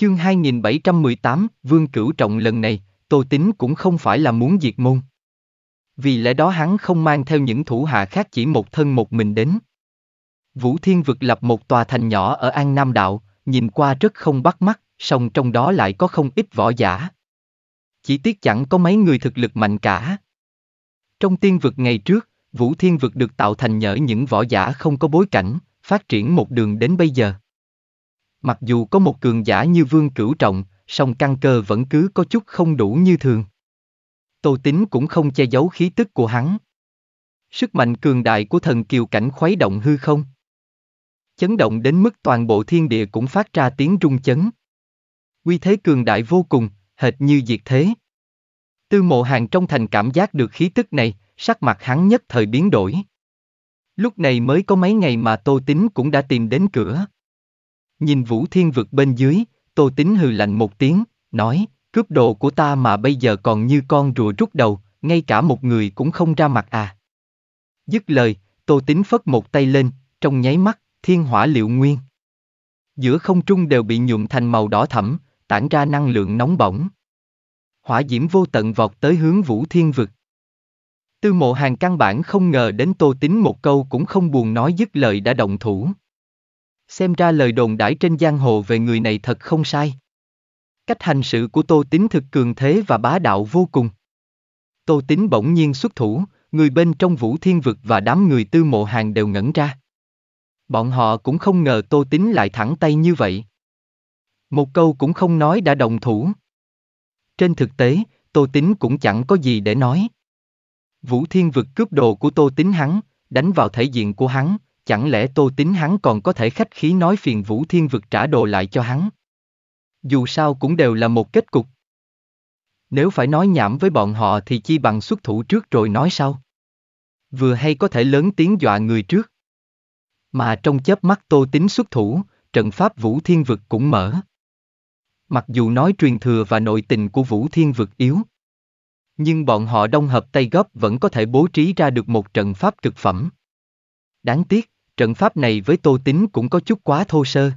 Chương 2718, Vương Cửu Trọng lần này, Tô tính cũng không phải là muốn diệt môn. Vì lẽ đó hắn không mang theo những thủ hạ khác chỉ một thân một mình đến. Vũ Thiên vực lập một tòa thành nhỏ ở An Nam Đạo, nhìn qua rất không bắt mắt, song trong đó lại có không ít võ giả. Chỉ tiếc chẳng có mấy người thực lực mạnh cả. Trong tiên vực ngày trước, Vũ Thiên vực được tạo thành nhờ những võ giả không có bối cảnh, phát triển một đường đến bây giờ. Mặc dù có một cường giả như Vương Cửu Trọng, song căn cơ vẫn cứ có chút không đủ như thường. Tô Tính cũng không che giấu khí tức của hắn. Sức mạnh cường đại của thần kiều cảnh khuấy động hư không. Chấn động đến mức toàn bộ thiên địa cũng phát ra tiếng rung chấn. Quy thế cường đại vô cùng, hệt như diệt thế. Tư mộ hàng trong thành cảm giác được khí tức này, sắc mặt hắn nhất thời biến đổi. Lúc này mới có mấy ngày mà Tô Tính cũng đã tìm đến cửa. Nhìn Vũ Thiên Vực bên dưới, Tô tính hừ lạnh một tiếng, nói, cướp đồ của ta mà bây giờ còn như con rùa rút đầu, ngay cả một người cũng không ra mặt à. Dứt lời, Tô tính phất một tay lên, trong nháy mắt, thiên hỏa liệu nguyên. Giữa không trung đều bị nhuộm thành màu đỏ thẫm, tản ra năng lượng nóng bỏng. Hỏa diễm vô tận vọt tới hướng Vũ Thiên Vực. Tư mộ hàng căn bản không ngờ đến Tô tính một câu cũng không buồn nói dứt lời đã động thủ. Xem ra lời đồn đãi trên giang hồ về người này thật không sai. Cách hành sự của Tô Tín thực cường thế và bá đạo vô cùng. Tô Tín bỗng nhiên xuất thủ, người bên trong Vũ Thiên Vực và đám người tư mộ hàng đều ngẩn ra. Bọn họ cũng không ngờ Tô Tín lại thẳng tay như vậy. Một câu cũng không nói đã đồng thủ. Trên thực tế, Tô Tín cũng chẳng có gì để nói. Vũ Thiên Vực cướp đồ của Tô Tín hắn, đánh vào thể diện của hắn, Chẳng lẽ tô tính hắn còn có thể khách khí nói phiền Vũ Thiên Vực trả đồ lại cho hắn? Dù sao cũng đều là một kết cục. Nếu phải nói nhảm với bọn họ thì chi bằng xuất thủ trước rồi nói sau. Vừa hay có thể lớn tiếng dọa người trước. Mà trong chớp mắt tô tính xuất thủ, trận pháp Vũ Thiên Vực cũng mở. Mặc dù nói truyền thừa và nội tình của Vũ Thiên Vực yếu, nhưng bọn họ đông hợp tay góp vẫn có thể bố trí ra được một trận pháp cực phẩm. Đáng tiếc, trận pháp này với tô tính cũng có chút quá thô sơ.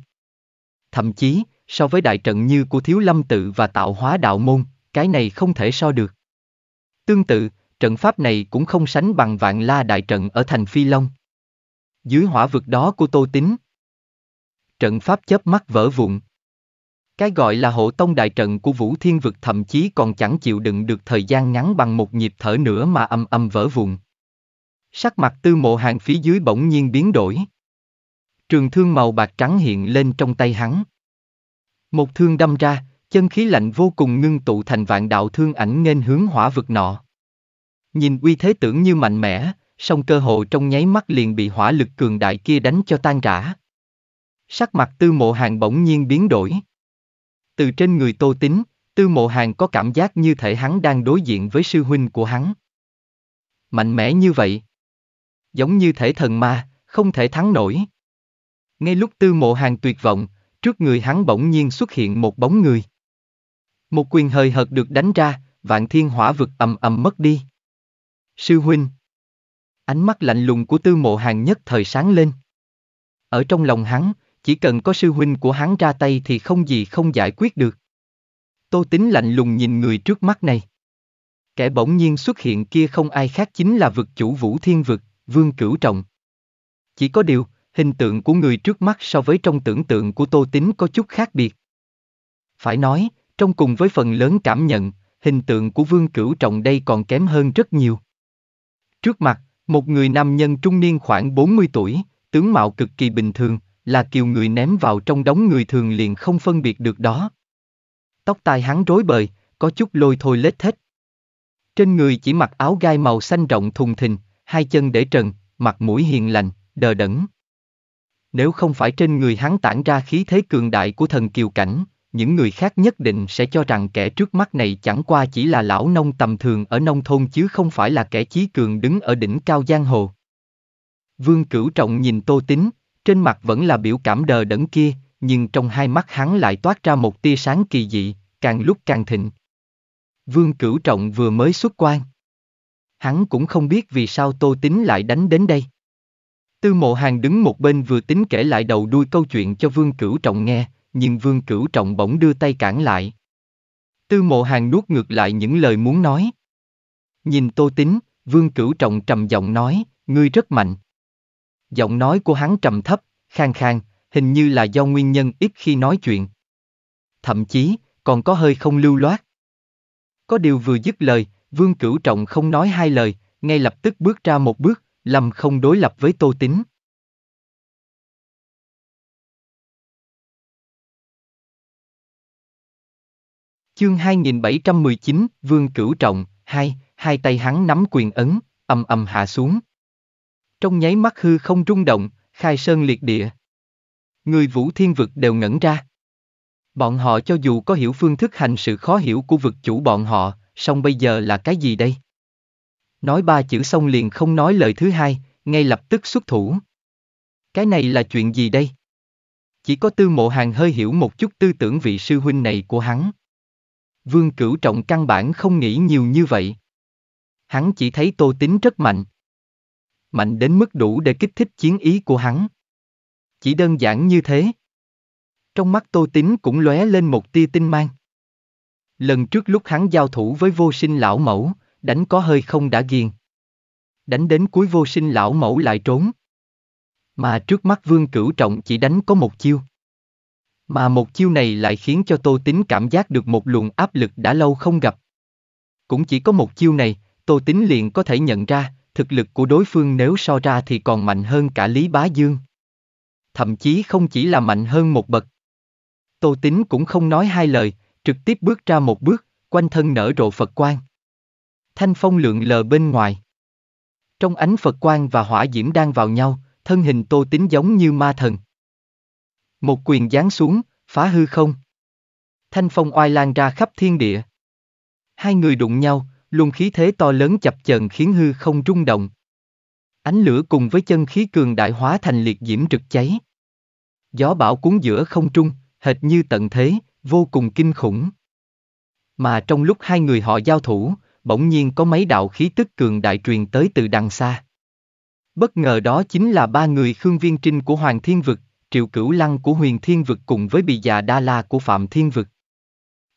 Thậm chí, so với đại trận như của Thiếu Lâm Tự và tạo hóa đạo môn, cái này không thể so được. Tương tự, trận pháp này cũng không sánh bằng vạn la đại trận ở thành Phi Long. Dưới hỏa vực đó của Tô Tính. Trận pháp chớp mắt vỡ vụn. Cái gọi là hộ tông đại trận của Vũ Thiên Vực thậm chí còn chẳng chịu đựng được thời gian ngắn bằng một nhịp thở nữa mà âm âm vỡ vụn. Sắc mặt tư mộ hàng phía dưới bỗng nhiên biến đổi. Trường thương màu bạc trắng hiện lên trong tay hắn. Một thương đâm ra, chân khí lạnh vô cùng ngưng tụ thành vạn đạo thương ảnh nghênh hướng hỏa vực nọ. Nhìn uy thế tưởng như mạnh mẽ, song cơ hội trong nháy mắt liền bị hỏa lực cường đại kia đánh cho tan rã. Sắc mặt tư mộ hàng bỗng nhiên biến đổi. Từ trên người tô tính, tư mộ hàng có cảm giác như thể hắn đang đối diện với sư huynh của hắn. Mạnh mẽ như vậy giống như thể thần ma, không thể thắng nổi. Ngay lúc tư mộ hàng tuyệt vọng, trước người hắn bỗng nhiên xuất hiện một bóng người. Một quyền hời hợt được đánh ra, vạn thiên hỏa vực ầm ầm mất đi. Sư huynh. Ánh mắt lạnh lùng của tư mộ hàng nhất thời sáng lên. Ở trong lòng hắn, chỉ cần có sư huynh của hắn ra tay thì không gì không giải quyết được. Tô tính lạnh lùng nhìn người trước mắt này. Kẻ bỗng nhiên xuất hiện kia không ai khác chính là vực chủ Vũ Thiên Vực, Vương Cửu Trọng. Chỉ có điều, hình tượng của người trước mắt so với trong tưởng tượng của Tô tính có chút khác biệt. Phải nói, trong cùng với phần lớn cảm nhận, hình tượng của Vương Cửu Trọng đây còn kém hơn rất nhiều. Trước mặt, một người nam nhân trung niên khoảng 40 tuổi, tướng mạo cực kỳ bình thường, là kiều người ném vào trong đống người thường liền không phân biệt được đó. Tóc tai hắn rối bời, có chút lôi thôi lết thết. Trên người chỉ mặc áo gai màu xanh rộng thùng thình, hai chân để trần, mặt mũi hiền lành, đờ đẫn. Nếu không phải trên người hắn tản ra khí thế cường đại của thần kiều cảnh, những người khác nhất định sẽ cho rằng kẻ trước mắt này chẳng qua chỉ là lão nông tầm thường ở nông thôn chứ không phải là kẻ chí cường đứng ở đỉnh cao giang hồ. Vương Cửu Trọng nhìn Tô tính, trên mặt vẫn là biểu cảm đờ đẫn kia, nhưng trong hai mắt hắn lại toát ra một tia sáng kỳ dị, càng lúc càng thịnh. Vương Cửu Trọng vừa mới xuất quan hắn cũng không biết vì sao Tô tính lại đánh đến đây. Tư mộ hàng đứng một bên vừa tính kể lại đầu đuôi câu chuyện cho Vương Cửu Trọng nghe, nhưng Vương Cửu Trọng bỗng đưa tay cản lại. Tư mộ hàng nuốt ngược lại những lời muốn nói. Nhìn Tô tính, Vương Cửu Trọng trầm giọng nói, ngươi rất mạnh. Giọng nói của hắn trầm thấp, khang khang, hình như là do nguyên nhân ít khi nói chuyện. Thậm chí, còn có hơi không lưu loát. Có điều vừa dứt lời, Vương Cửu Trọng không nói hai lời, ngay lập tức bước ra một bước, lầm không đối lập với Tô tính. Chương 2719, Vương Cửu Trọng, hai, hai tay hắn nắm quyền ấn, ầm ầm hạ xuống. Trong nháy mắt hư không rung động, khai sơn liệt địa. Người vũ thiên vực đều ngẩn ra. Bọn họ cho dù có hiểu phương thức hành sự khó hiểu của vực chủ bọn họ, song bây giờ là cái gì đây? Nói ba chữ xong liền không nói lời thứ hai, ngay lập tức xuất thủ. Cái này là chuyện gì đây? Chỉ có tư mộ hàng hơi hiểu một chút tư tưởng vị sư huynh này của hắn. Vương cửu trọng căn bản không nghĩ nhiều như vậy. Hắn chỉ thấy tô tính rất mạnh. Mạnh đến mức đủ để kích thích chiến ý của hắn. Chỉ đơn giản như thế. Trong mắt tô tính cũng lóe lên một tia tinh mang. Lần trước lúc hắn giao thủ với vô sinh lão mẫu, đánh có hơi không đã ghiền. Đánh đến cuối vô sinh lão mẫu lại trốn. Mà trước mắt vương cửu trọng chỉ đánh có một chiêu. Mà một chiêu này lại khiến cho Tô Tính cảm giác được một luồng áp lực đã lâu không gặp. Cũng chỉ có một chiêu này, Tô Tính liền có thể nhận ra, thực lực của đối phương nếu so ra thì còn mạnh hơn cả Lý Bá Dương. Thậm chí không chỉ là mạnh hơn một bậc. Tô Tính cũng không nói hai lời, trực tiếp bước ra một bước, quanh thân nở rộ Phật quang. Thanh phong lượng lờ bên ngoài. Trong ánh Phật quang và hỏa diễm đang vào nhau, thân hình tô tính giống như ma thần. Một quyền giáng xuống, phá hư không. Thanh phong oai lan ra khắp thiên địa. Hai người đụng nhau, luồng khí thế to lớn chập chờn khiến hư không rung động. Ánh lửa cùng với chân khí cường đại hóa thành liệt diễm trực cháy. Gió bão cuốn giữa không trung, hệt như tận thế, vô cùng kinh khủng. Mà trong lúc hai người họ giao thủ, bỗng nhiên có mấy đạo khí tức cường đại truyền tới từ đằng xa. Bất ngờ đó chính là ba người Khương Viên Trinh của Hoàng Thiên Vực, Triệu Cửu Lăng của Huyền Thiên Vực cùng với bì già Đa La của Phạm Thiên Vực.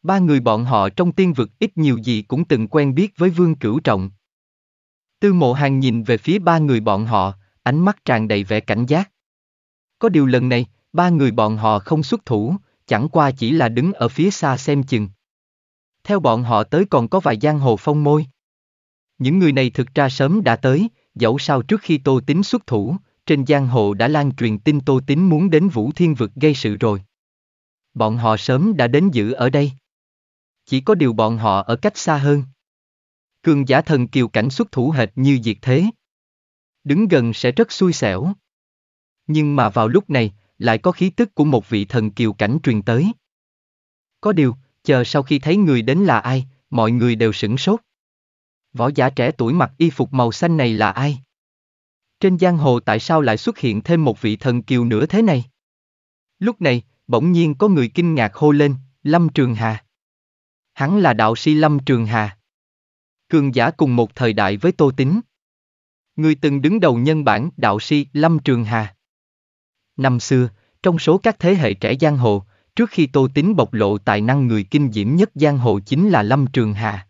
Ba người bọn họ trong tiên vực ít nhiều gì cũng từng quen biết với Vương Cửu Trọng. Tư mộ hàng nhìn về phía ba người bọn họ, ánh mắt tràn đầy vẻ cảnh giác. Có điều lần này, ba người bọn họ không xuất thủ, chẳng qua chỉ là đứng ở phía xa xem chừng. Theo bọn họ tới còn có vài giang hồ phong môi. Những người này thực ra sớm đã tới, dẫu sao trước khi Tô Tín xuất thủ, trên giang hồ đã lan truyền tin Tô Tín muốn đến Vũ Thiên Vực gây sự rồi. Bọn họ sớm đã đến giữ ở đây. Chỉ có điều bọn họ ở cách xa hơn. Cường giả thần kiều cảnh xuất thủ hệt như diệt thế. Đứng gần sẽ rất xui xẻo. Nhưng mà vào lúc này, lại có khí tức của một vị thần kiều cảnh truyền tới. Có điều, chờ sau khi thấy người đến là ai, mọi người đều sửng sốt. Võ giả trẻ tuổi mặc y phục màu xanh này là ai? Trên giang hồ tại sao lại xuất hiện thêm một vị thần kiều nữa thế này? Lúc này, bỗng nhiên có người kinh ngạc hô lên, Lâm Trường Hà. Hắn là đạo sĩ Lâm Trường Hà. Cường giả cùng một thời đại với Tô Tính. Người từng đứng đầu nhân bản đạo sĩ Lâm Trường Hà. Năm xưa, trong số các thế hệ trẻ giang hồ, trước khi Tô Tín bộc lộ tài năng người kinh diễm nhất giang hồ chính là Lâm Trường Hà.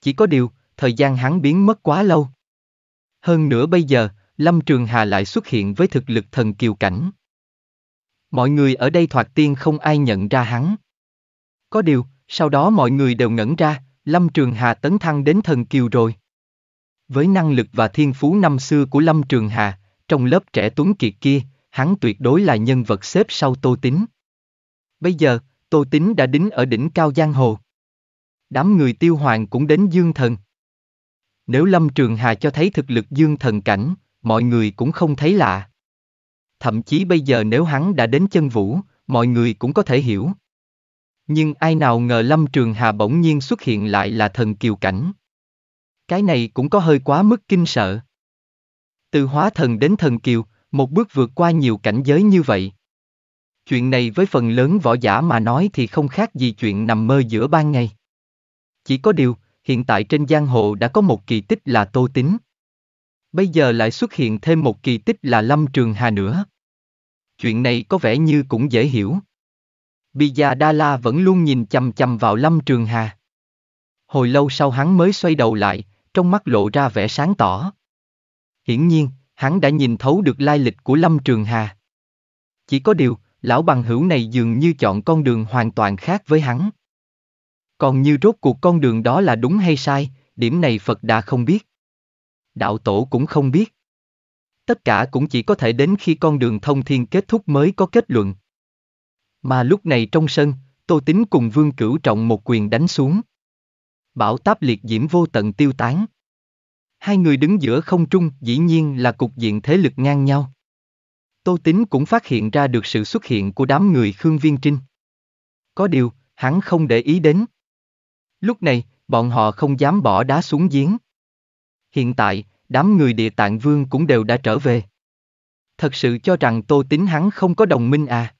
Chỉ có điều, thời gian hắn biến mất quá lâu. Hơn nữa bây giờ, Lâm Trường Hà lại xuất hiện với thực lực thần kiều cảnh. Mọi người ở đây thoạt tiên không ai nhận ra hắn. Có điều, sau đó mọi người đều ngẩn ra, Lâm Trường Hà tấn thăng đến thần kiều rồi. Với năng lực và thiên phú năm xưa của Lâm Trường Hà, trong lớp trẻ tuấn kiệt kia, hắn tuyệt đối là nhân vật xếp sau Tô Tín. Bây giờ, Tô Tín đã đính ở đỉnh cao giang hồ. Đám người tiêu hoàng cũng đến dương thần. Nếu Lâm Trường Hà cho thấy thực lực dương thần cảnh, mọi người cũng không thấy lạ. Thậm chí bây giờ nếu hắn đã đến chân vũ, mọi người cũng có thể hiểu. Nhưng ai nào ngờ Lâm Trường Hà bỗng nhiên xuất hiện lại là thần kiều cảnh. Cái này cũng có hơi quá mức kinh sợ. Từ hóa thần đến thần kiều, một bước vượt qua nhiều cảnh giới như vậy. Chuyện này với phần lớn võ giả mà nói thì không khác gì chuyện nằm mơ giữa ban ngày. Chỉ có điều, hiện tại trên giang hồ đã có một kỳ tích là Tô Tính. Bây giờ lại xuất hiện thêm một kỳ tích là Lâm Trường Hà nữa. Chuyện này có vẻ như cũng dễ hiểu. Bija Đa La vẫn luôn nhìn chằm chằm vào Lâm Trường Hà. Hồi lâu sau hắn mới xoay đầu lại, trong mắt lộ ra vẻ sáng tỏ. Hiển nhiên, hắn đã nhìn thấu được lai lịch của Lâm Trường Hà. Chỉ có điều, lão bằng hữu này dường như chọn con đường hoàn toàn khác với hắn. Còn như rốt cuộc con đường đó là đúng hay sai, điểm này Phật đã không biết. Đạo tổ cũng không biết. Tất cả cũng chỉ có thể đến khi con đường thông thiên kết thúc mới có kết luận. Mà lúc này trong sân, Tô Tính cùng Vương Cửu Trọng một quyền đánh xuống. Bảo táp liệt diễm vô tận tiêu tán. Hai người đứng giữa không trung dĩ nhiên là cục diện thế lực ngang nhau. Tô Tín cũng phát hiện ra được sự xuất hiện của đám người Khương Viên Trinh. Có điều, hắn không để ý đến. Lúc này, bọn họ không dám bỏ đá xuống giếng. Hiện tại, đám người địa tạng vương cũng đều đã trở về. Thật sự cho rằng Tô Tín hắn không có đồng minh à.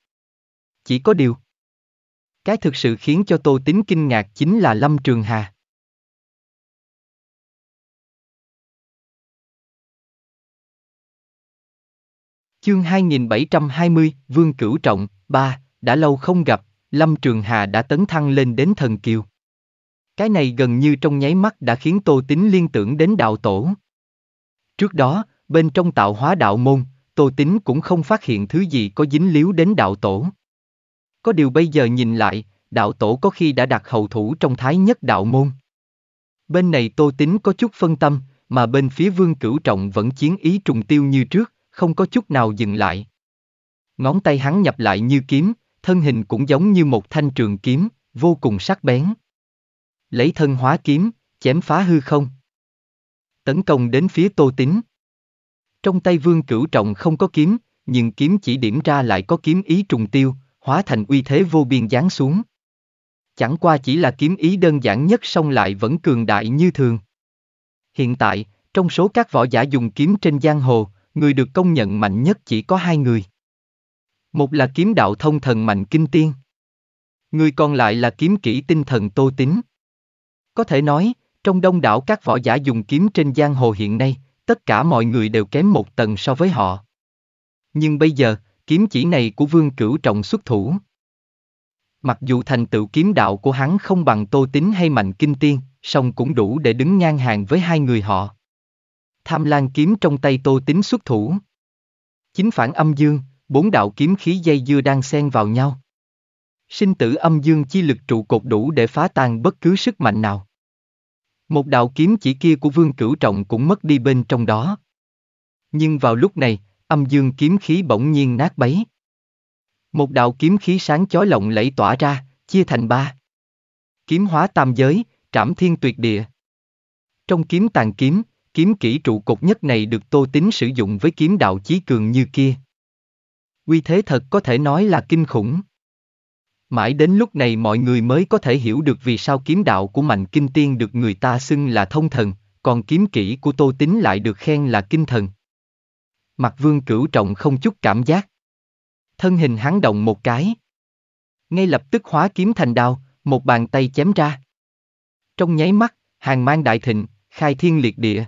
Chỉ có điều. Cái thực sự khiến cho Tô Tín kinh ngạc chính là Lâm Trường Hà. Chương 2720, Vương Cửu Trọng, 3, đã lâu không gặp, Lâm Trường Hà đã tấn thăng lên đến thần kiều. Cái này gần như trong nháy mắt đã khiến Tô Tính liên tưởng đến đạo tổ. Trước đó, bên trong tạo hóa đạo môn, Tô Tính cũng không phát hiện thứ gì có dính líu đến đạo tổ. Có điều bây giờ nhìn lại, đạo tổ có khi đã đặt hậu thủ trong thái nhất đạo môn. Bên này Tô Tính có chút phân tâm, mà bên phía Vương Cửu Trọng vẫn chiến ý trùng tiêu như trước, không có chút nào dừng lại. Ngón tay hắn nhập lại như kiếm, thân hình cũng giống như một thanh trường kiếm, vô cùng sắc bén. Lấy thân hóa kiếm, chém phá hư không. Tấn công đến phía Tô tính. Trong tay Vương Cửu Trọng không có kiếm, nhưng kiếm chỉ điểm ra lại có kiếm ý trùng tiêu, hóa thành uy thế vô biên giáng xuống. Chẳng qua chỉ là kiếm ý đơn giản nhất song lại vẫn cường đại như thường. Hiện tại, trong số các võ giả dùng kiếm trên giang hồ, người được công nhận mạnh nhất chỉ có hai người. Một là kiếm đạo thông thần mạnh kinh tiên. Người còn lại là kiếm kỹ tinh thần tô tính. Có thể nói, trong đông đảo các võ giả dùng kiếm trên giang hồ hiện nay, tất cả mọi người đều kém một tầng so với họ. Nhưng bây giờ, kiếm chỉ này của Vương Cửu Trọng xuất thủ. Mặc dù thành tựu kiếm đạo của hắn không bằng tô tính hay mạnh kinh tiên, song cũng đủ để đứng ngang hàng với hai người họ. Tham lan kiếm trong tay Tô tính xuất thủ. Chính phản âm dương, bốn đạo kiếm khí dây dưa đang xen vào nhau. Sinh tử âm dương chi lực trụ cột đủ để phá tan bất cứ sức mạnh nào. Một đạo kiếm chỉ kia của Vương Cửu Trọng cũng mất đi bên trong đó. Nhưng vào lúc này, âm dương kiếm khí bỗng nhiên nát bấy. Một đạo kiếm khí sáng chói lộng lẫy tỏa ra, chia thành ba. Kiếm hóa tam giới, trảm thiên tuyệt địa. Trong kiếm tàn kiếm, kiếm kỹ trụ cột nhất này được Tô tính sử dụng với kiếm đạo chí cường như kia. Quy thế thật có thể nói là kinh khủng. Mãi đến lúc này mọi người mới có thể hiểu được vì sao kiếm đạo của Mạnh Kinh Tiên được người ta xưng là thông thần, còn kiếm kỹ của Tô tính lại được khen là kinh thần. Mặt vương cửu trọng không chút cảm giác. Thân hình hắn động một cái. Ngay lập tức hóa kiếm thành đao, một bàn tay chém ra. Trong nháy mắt, hàng mang đại thịnh, khai thiên liệt địa.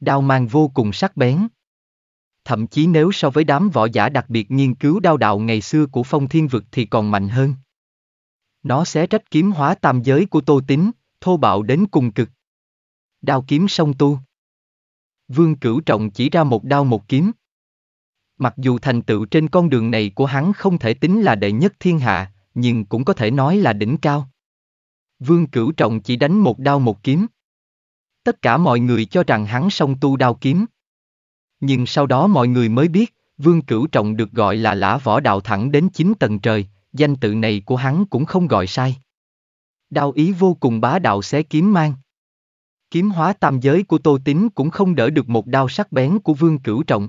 Đao mang vô cùng sắc bén. Thậm chí nếu so với đám võ giả đặc biệt nghiên cứu đao đạo ngày xưa của phong thiên vực thì còn mạnh hơn. Nó xé trách kiếm hóa tam giới của Tô tính, thô bạo đến cùng cực. Đao kiếm song tu. Vương Cửu Trọng chỉ ra một đao một kiếm. Mặc dù thành tựu trên con đường này của hắn không thể tính là đệ nhất thiên hạ, nhưng cũng có thể nói là đỉnh cao. Vương Cửu Trọng chỉ đánh một đao một kiếm tất cả mọi người cho rằng hắn song tu đao kiếm. Nhưng sau đó mọi người mới biết, Vương Cửu Trọng được gọi là lã võ đạo thẳng đến chín tầng trời, danh tự này của hắn cũng không gọi sai. Đao ý vô cùng bá đạo xé kiếm mang. Kiếm hóa tam giới của Tô Tín cũng không đỡ được một đao sắc bén của Vương Cửu Trọng.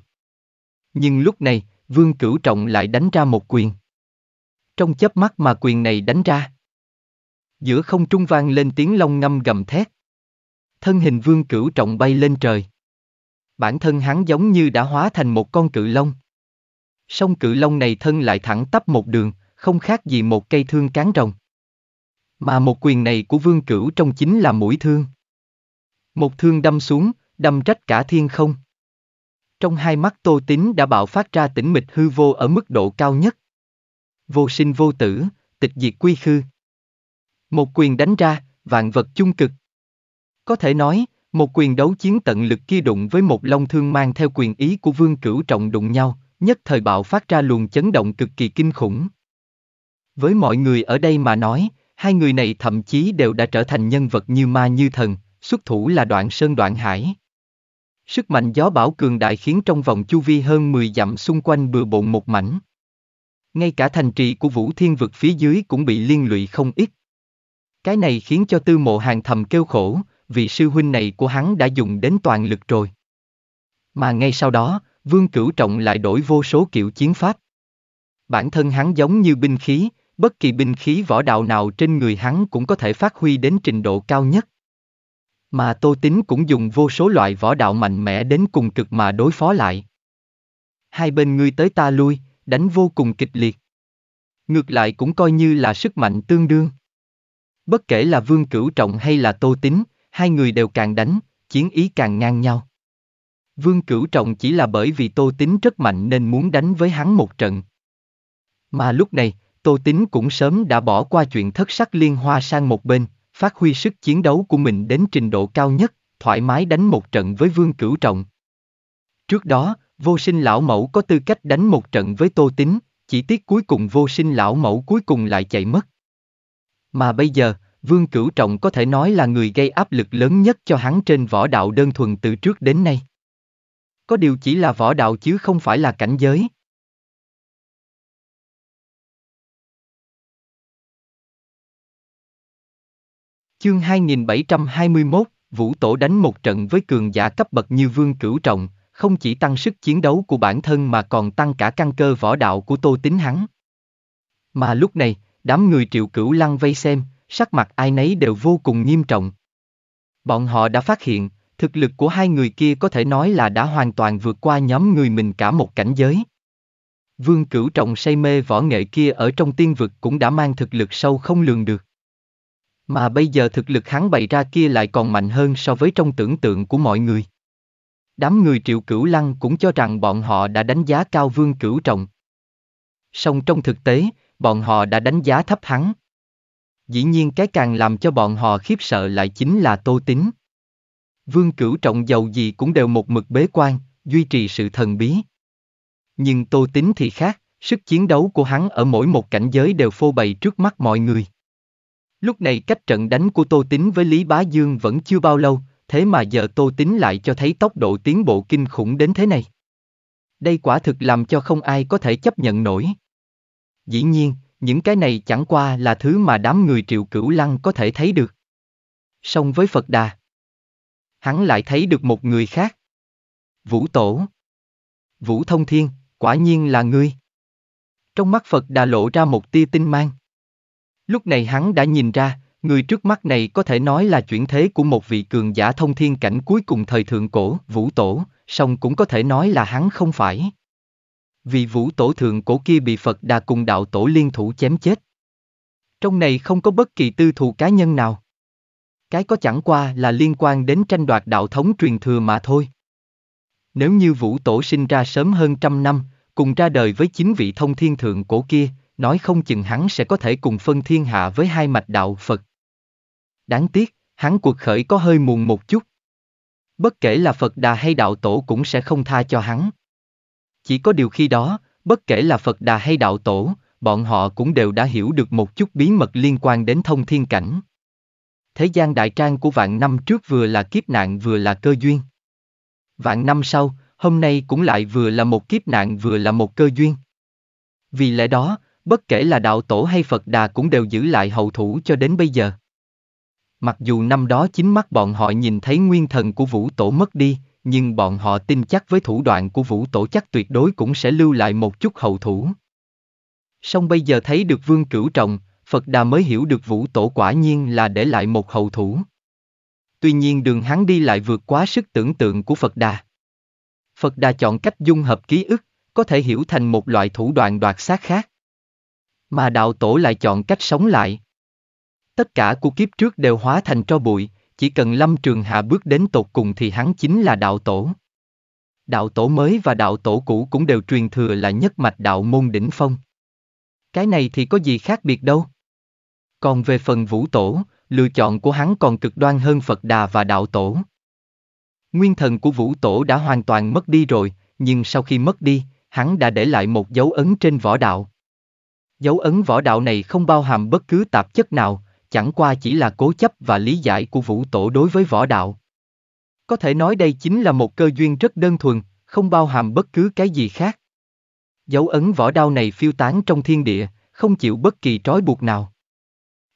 Nhưng lúc này, Vương Cửu Trọng lại đánh ra một quyền. Trong chớp mắt mà quyền này đánh ra. Giữa không trung vang lên tiếng long ngâm gầm thét thân hình vương cửu trọng bay lên trời. Bản thân hắn giống như đã hóa thành một con cự long. Song cự long này thân lại thẳng tắp một đường, không khác gì một cây thương cán rồng. Mà một quyền này của vương cửu trong chính là mũi thương. Một thương đâm xuống, đâm rách cả thiên không. Trong hai mắt tô Tính đã bạo phát ra tĩnh mịch hư vô ở mức độ cao nhất. Vô sinh vô tử, tịch diệt quy khư. Một quyền đánh ra, vạn vật chung cực. Có thể nói, một quyền đấu chiến tận lực kia đụng với một long thương mang theo quyền ý của vương cửu trọng đụng nhau, nhất thời bạo phát ra luồng chấn động cực kỳ kinh khủng. Với mọi người ở đây mà nói, hai người này thậm chí đều đã trở thành nhân vật như ma như thần, xuất thủ là đoạn sơn đoạn hải. Sức mạnh gió bão cường đại khiến trong vòng chu vi hơn 10 dặm xung quanh bừa bộn một mảnh. Ngay cả thành trì của Vũ Thiên vực phía dưới cũng bị liên lụy không ít. Cái này khiến cho tư mộ hàng thầm kêu khổ, vị sư huynh này của hắn đã dùng đến toàn lực rồi. Mà ngay sau đó, Vương Cửu Trọng lại đổi vô số kiểu chiến pháp. Bản thân hắn giống như binh khí, bất kỳ binh khí võ đạo nào trên người hắn cũng có thể phát huy đến trình độ cao nhất. Mà Tô Tính cũng dùng vô số loại võ đạo mạnh mẽ đến cùng cực mà đối phó lại. Hai bên ngươi tới ta lui, đánh vô cùng kịch liệt. Ngược lại cũng coi như là sức mạnh tương đương. Bất kể là Vương Cửu Trọng hay là Tô Tính, hai người đều càng đánh, chiến ý càng ngang nhau. Vương Cửu Trọng chỉ là bởi vì Tô Tính rất mạnh nên muốn đánh với hắn một trận. Mà lúc này, Tô Tính cũng sớm đã bỏ qua chuyện thất sắc liên hoa sang một bên, phát huy sức chiến đấu của mình đến trình độ cao nhất, thoải mái đánh một trận với Vương Cửu Trọng. Trước đó, vô sinh lão mẫu có tư cách đánh một trận với Tô Tính, chỉ tiếc cuối cùng vô sinh lão mẫu cuối cùng lại chạy mất. Mà bây giờ, Vương Cửu Trọng có thể nói là người gây áp lực lớn nhất cho hắn trên võ đạo đơn thuần từ trước đến nay. Có điều chỉ là võ đạo chứ không phải là cảnh giới. Chương 2721, Vũ Tổ đánh một trận với cường giả cấp bậc như Vương Cửu Trọng, không chỉ tăng sức chiến đấu của bản thân mà còn tăng cả căn cơ võ đạo của Tô Tính hắn. Mà lúc này, đám người triệu cửu lăng vây xem, sắc mặt ai nấy đều vô cùng nghiêm trọng. Bọn họ đã phát hiện, thực lực của hai người kia có thể nói là đã hoàn toàn vượt qua nhóm người mình cả một cảnh giới. Vương Cửu Trọng say mê võ nghệ kia ở trong tiên vực cũng đã mang thực lực sâu không lường được. Mà bây giờ thực lực hắn bày ra kia lại còn mạnh hơn so với trong tưởng tượng của mọi người. Đám người triệu cửu lăng cũng cho rằng bọn họ đã đánh giá cao vương cửu trọng. Song trong thực tế, bọn họ đã đánh giá thấp hắn. Dĩ nhiên cái càng làm cho bọn họ khiếp sợ lại chính là tô tính. Vương cửu trọng giàu gì cũng đều một mực bế quan, duy trì sự thần bí. Nhưng tô tính thì khác, sức chiến đấu của hắn ở mỗi một cảnh giới đều phô bày trước mắt mọi người. Lúc này cách trận đánh của Tô Tính với Lý Bá Dương vẫn chưa bao lâu, thế mà giờ Tô Tính lại cho thấy tốc độ tiến bộ kinh khủng đến thế này. Đây quả thực làm cho không ai có thể chấp nhận nổi. Dĩ nhiên, những cái này chẳng qua là thứ mà đám người triệu cửu lăng có thể thấy được. Song với Phật Đà, hắn lại thấy được một người khác. Vũ Tổ Vũ Thông Thiên, quả nhiên là ngươi. Trong mắt Phật Đà lộ ra một tia tinh mang. Lúc này hắn đã nhìn ra, người trước mắt này có thể nói là chuyển thế của một vị cường giả thông thiên cảnh cuối cùng thời thượng cổ, Vũ Tổ, song cũng có thể nói là hắn không phải. Vì vũ tổ thượng cổ kia bị Phật đà cùng đạo tổ liên thủ chém chết. Trong này không có bất kỳ tư thù cá nhân nào. Cái có chẳng qua là liên quan đến tranh đoạt đạo thống truyền thừa mà thôi. Nếu như vũ tổ sinh ra sớm hơn trăm năm, cùng ra đời với chín vị thông thiên thượng cổ kia, nói không chừng hắn sẽ có thể cùng phân thiên hạ với hai mạch đạo Phật. Đáng tiếc, hắn cuộc khởi có hơi muộn một chút. Bất kể là Phật đà hay đạo tổ cũng sẽ không tha cho hắn. Chỉ có điều khi đó, bất kể là Phật Đà hay Đạo Tổ, bọn họ cũng đều đã hiểu được một chút bí mật liên quan đến thông thiên cảnh. Thế gian đại trang của vạn năm trước vừa là kiếp nạn vừa là cơ duyên. Vạn năm sau, hôm nay cũng lại vừa là một kiếp nạn vừa là một cơ duyên. Vì lẽ đó, bất kể là đạo tổ hay Phật Đà cũng đều giữ lại hậu thủ cho đến bây giờ. Mặc dù năm đó chính mắt bọn họ nhìn thấy nguyên thần của vũ tổ mất đi, nhưng bọn họ tin chắc với thủ đoạn của vũ tổ chắc tuyệt đối cũng sẽ lưu lại một chút hậu thủ. Song bây giờ thấy được vương cửu trọng, Phật Đà mới hiểu được vũ tổ quả nhiên là để lại một hậu thủ. Tuy nhiên đường hắn đi lại vượt quá sức tưởng tượng của Phật Đà. Phật Đà chọn cách dung hợp ký ức, có thể hiểu thành một loại thủ đoạn đoạt xác khác. Mà đạo tổ lại chọn cách sống lại. Tất cả của kiếp trước đều hóa thành tro bụi, chỉ cần Lâm Trường Hạ bước đến tột cùng thì hắn chính là đạo tổ. Đạo tổ mới và đạo tổ cũ cũng đều truyền thừa là nhất mạch đạo môn đỉnh phong. Cái này thì có gì khác biệt đâu. Còn về phần vũ tổ, lựa chọn của hắn còn cực đoan hơn Phật Đà và đạo tổ. Nguyên thần của vũ tổ đã hoàn toàn mất đi rồi, nhưng sau khi mất đi, hắn đã để lại một dấu ấn trên võ đạo. Dấu ấn võ đạo này không bao hàm bất cứ tạp chất nào, chẳng qua chỉ là cố chấp và lý giải của vũ tổ đối với võ đạo. Có thể nói đây chính là một cơ duyên rất đơn thuần, không bao hàm bất cứ cái gì khác. Dấu ấn võ đao này phiêu tán trong thiên địa, không chịu bất kỳ trói buộc nào.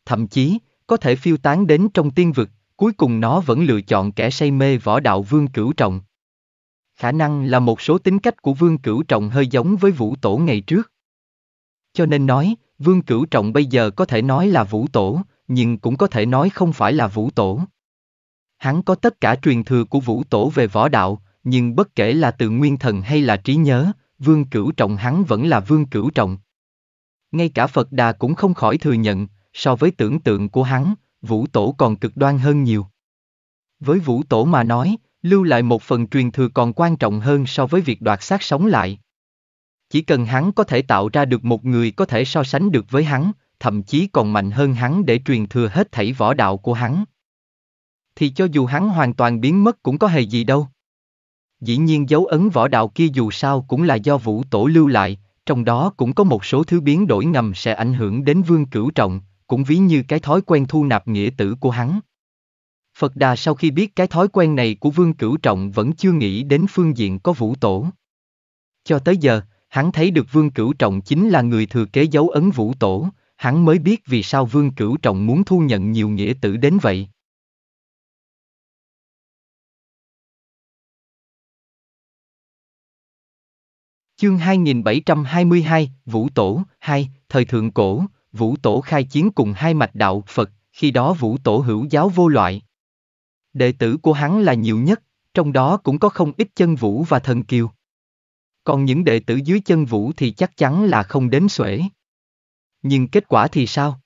Thậm chí, có thể phiêu tán đến trong tiên vực, cuối cùng nó vẫn lựa chọn kẻ say mê võ đạo vương cửu trọng. Khả năng là một số tính cách của vương cửu trọng hơi giống với vũ tổ ngày trước. Cho nên nói, vương cửu trọng bây giờ có thể nói là vũ tổ, nhưng cũng có thể nói không phải là vũ tổ. Hắn có tất cả truyền thừa của vũ tổ về võ đạo, nhưng bất kể là từ nguyên thần hay là trí nhớ, vương cửu trọng hắn vẫn là vương cửu trọng. Ngay cả Phật Đà cũng không khỏi thừa nhận, so với tưởng tượng của hắn, vũ tổ còn cực đoan hơn nhiều. Với vũ tổ mà nói, lưu lại một phần truyền thừa còn quan trọng hơn so với việc đoạt xác sống lại. Chỉ cần hắn có thể tạo ra được một người có thể so sánh được với hắn, thậm chí còn mạnh hơn hắn để truyền thừa hết thảy võ đạo của hắn. Thì cho dù hắn hoàn toàn biến mất cũng có hề gì đâu. Dĩ nhiên dấu ấn võ đạo kia dù sao cũng là do vũ tổ lưu lại, trong đó cũng có một số thứ biến đổi ngầm sẽ ảnh hưởng đến vương cửu trọng, cũng ví như cái thói quen thu nạp nghĩa tử của hắn. Phật Đà sau khi biết cái thói quen này của Vương Cửu Trọng vẫn chưa nghĩ đến phương diện có vũ tổ. Cho tới giờ, hắn thấy được Vương Cửu Trọng chính là người thừa kế dấu ấn vũ tổ hắn mới biết vì sao Vương Cửu Trọng muốn thu nhận nhiều nghĩa tử đến vậy. Chương 2722, Vũ Tổ, 2, Thời Thượng Cổ, Vũ Tổ khai chiến cùng hai mạch đạo Phật, khi đó Vũ Tổ hữu giáo vô loại. Đệ tử của hắn là nhiều nhất, trong đó cũng có không ít chân vũ và thần kiều. Còn những đệ tử dưới chân vũ thì chắc chắn là không đếm xuể. Nhưng kết quả thì sao?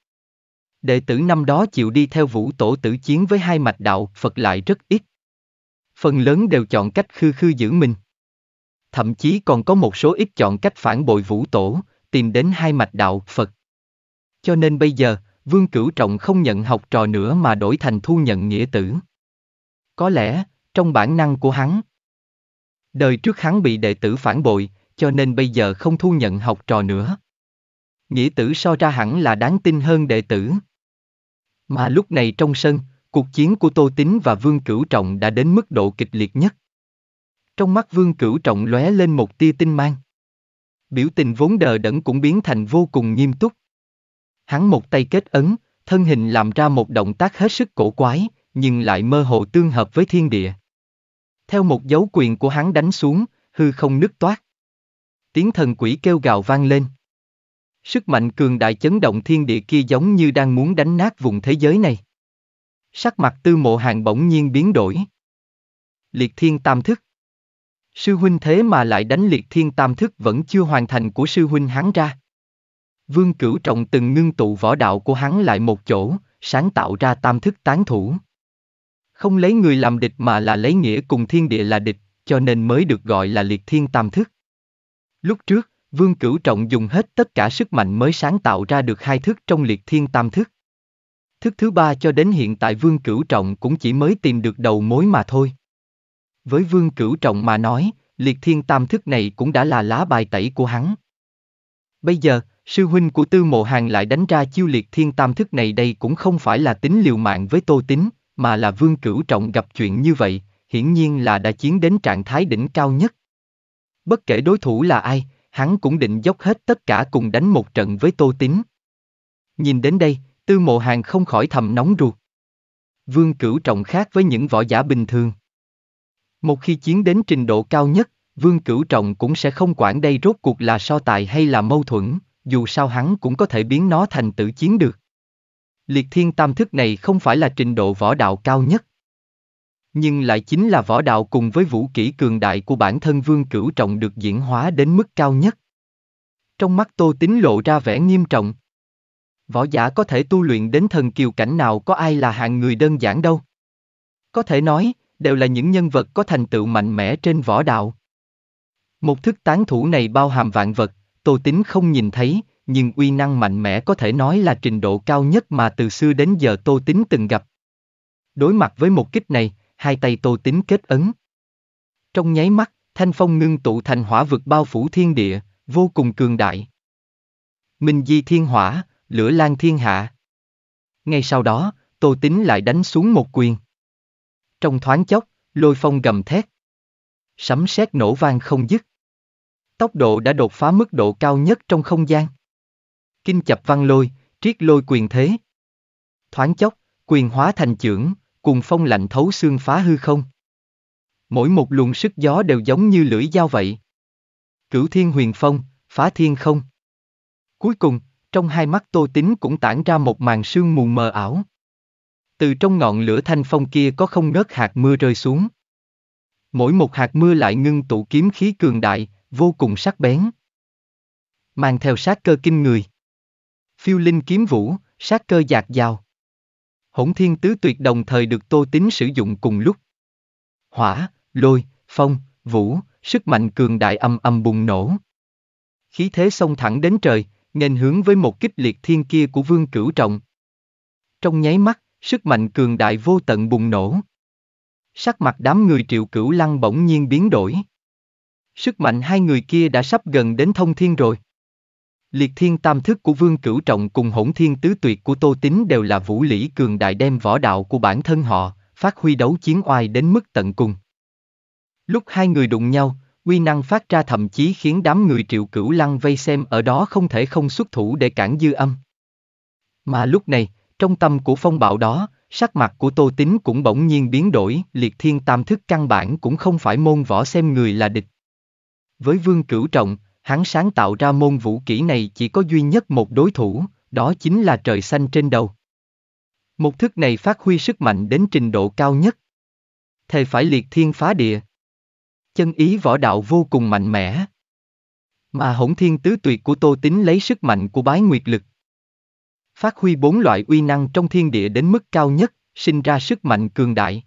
Đệ tử năm đó chịu đi theo vũ tổ tử chiến với hai mạch đạo Phật lại rất ít. Phần lớn đều chọn cách khư khư giữ mình. Thậm chí còn có một số ít chọn cách phản bội vũ tổ, tìm đến hai mạch đạo Phật. Cho nên bây giờ, Vương Cửu Trọng không nhận học trò nữa mà đổi thành thu nhận nghĩa tử. Có lẽ, trong bản năng của hắn. Đời trước hắn bị đệ tử phản bội, cho nên bây giờ không thu nhận học trò nữa nghĩa tử so ra hẳn là đáng tin hơn đệ tử. Mà lúc này trong sân, cuộc chiến của Tô Tín và Vương Cửu Trọng đã đến mức độ kịch liệt nhất. Trong mắt Vương Cửu Trọng lóe lên một tia tinh mang. Biểu tình vốn đờ đẫn cũng biến thành vô cùng nghiêm túc. Hắn một tay kết ấn, thân hình làm ra một động tác hết sức cổ quái, nhưng lại mơ hồ tương hợp với thiên địa. Theo một dấu quyền của hắn đánh xuống, hư không nứt toát. Tiếng thần quỷ kêu gào vang lên. Sức mạnh cường đại chấn động thiên địa kia giống như đang muốn đánh nát vùng thế giới này. Sắc mặt tư mộ hàng bỗng nhiên biến đổi. Liệt thiên tam thức. Sư huynh thế mà lại đánh liệt thiên tam thức vẫn chưa hoàn thành của sư huynh hắn ra. Vương cửu trọng từng ngưng tụ võ đạo của hắn lại một chỗ, sáng tạo ra tam thức tán thủ. Không lấy người làm địch mà là lấy nghĩa cùng thiên địa là địch, cho nên mới được gọi là liệt thiên tam thức. Lúc trước, Vương Cửu Trọng dùng hết tất cả sức mạnh mới sáng tạo ra được hai thức trong liệt thiên tam thức. Thức thứ ba cho đến hiện tại Vương Cửu Trọng cũng chỉ mới tìm được đầu mối mà thôi. Với Vương Cửu Trọng mà nói, liệt thiên tam thức này cũng đã là lá bài tẩy của hắn. Bây giờ, sư huynh của Tư Mộ Hàng lại đánh ra chiêu liệt thiên tam thức này đây cũng không phải là tính liều mạng với Tô Tính, mà là Vương Cửu Trọng gặp chuyện như vậy, hiển nhiên là đã chiến đến trạng thái đỉnh cao nhất. Bất kể đối thủ là ai, hắn cũng định dốc hết tất cả cùng đánh một trận với Tô Tín. Nhìn đến đây, Tư Mộ Hàng không khỏi thầm nóng ruột. Vương Cửu Trọng khác với những võ giả bình thường. Một khi chiến đến trình độ cao nhất, Vương Cửu Trọng cũng sẽ không quản đây rốt cuộc là so tài hay là mâu thuẫn, dù sao hắn cũng có thể biến nó thành tử chiến được. Liệt thiên tam thức này không phải là trình độ võ đạo cao nhất nhưng lại chính là võ đạo cùng với vũ kỹ cường đại của bản thân Vương Cửu Trọng được diễn hóa đến mức cao nhất. Trong mắt Tô tính lộ ra vẻ nghiêm trọng. Võ giả có thể tu luyện đến thần kiều cảnh nào có ai là hạng người đơn giản đâu. Có thể nói, đều là những nhân vật có thành tựu mạnh mẽ trên võ đạo. Một thức tán thủ này bao hàm vạn vật, Tô tính không nhìn thấy, nhưng uy năng mạnh mẽ có thể nói là trình độ cao nhất mà từ xưa đến giờ Tô tính từng gặp. Đối mặt với một kích này, hai tay tô tính kết ấn. Trong nháy mắt, thanh phong ngưng tụ thành hỏa vực bao phủ thiên địa, vô cùng cường đại. Minh di thiên hỏa, lửa lan thiên hạ. Ngay sau đó, tô tính lại đánh xuống một quyền. Trong thoáng chốc, lôi phong gầm thét. Sấm sét nổ vang không dứt. Tốc độ đã đột phá mức độ cao nhất trong không gian. Kinh chập văn lôi, triết lôi quyền thế. Thoáng chốc, quyền hóa thành trưởng, cùng phong lạnh thấu xương phá hư không. Mỗi một luồng sức gió đều giống như lưỡi dao vậy. Cửu thiên huyền phong, phá thiên không. Cuối cùng, trong hai mắt tô tính cũng tản ra một màn sương mù mờ ảo. Từ trong ngọn lửa thanh phong kia có không ngớt hạt mưa rơi xuống. Mỗi một hạt mưa lại ngưng tụ kiếm khí cường đại, vô cùng sắc bén. Mang theo sát cơ kinh người. Phiêu linh kiếm vũ, sát cơ dạt dao hỗn thiên tứ tuyệt đồng thời được tô tính sử dụng cùng lúc. Hỏa, lôi, phong, vũ, sức mạnh cường đại âm âm bùng nổ. Khí thế xông thẳng đến trời, nghênh hướng với một kích liệt thiên kia của vương cửu trọng. Trong nháy mắt, sức mạnh cường đại vô tận bùng nổ. Sắc mặt đám người triệu cửu lăng bỗng nhiên biến đổi. Sức mạnh hai người kia đã sắp gần đến thông thiên rồi. Liệt thiên tam thức của Vương Cửu Trọng cùng hỗn thiên tứ tuyệt của Tô Tính đều là vũ lĩ cường đại đem võ đạo của bản thân họ, phát huy đấu chiến oai đến mức tận cùng. Lúc hai người đụng nhau, uy năng phát ra thậm chí khiến đám người triệu cửu lăng vây xem ở đó không thể không xuất thủ để cản dư âm. Mà lúc này, trong tâm của phong bạo đó, sắc mặt của Tô Tính cũng bỗng nhiên biến đổi, liệt thiên tam thức căn bản cũng không phải môn võ xem người là địch. Với vương cửu trọng, Hắn sáng tạo ra môn vũ kỹ này chỉ có duy nhất một đối thủ, đó chính là trời xanh trên đầu. Một thức này phát huy sức mạnh đến trình độ cao nhất. Thề phải liệt thiên phá địa. Chân ý võ đạo vô cùng mạnh mẽ. Mà hỗn thiên tứ tuyệt của Tô Tính lấy sức mạnh của bái nguyệt lực. Phát huy bốn loại uy năng trong thiên địa đến mức cao nhất, sinh ra sức mạnh cường đại.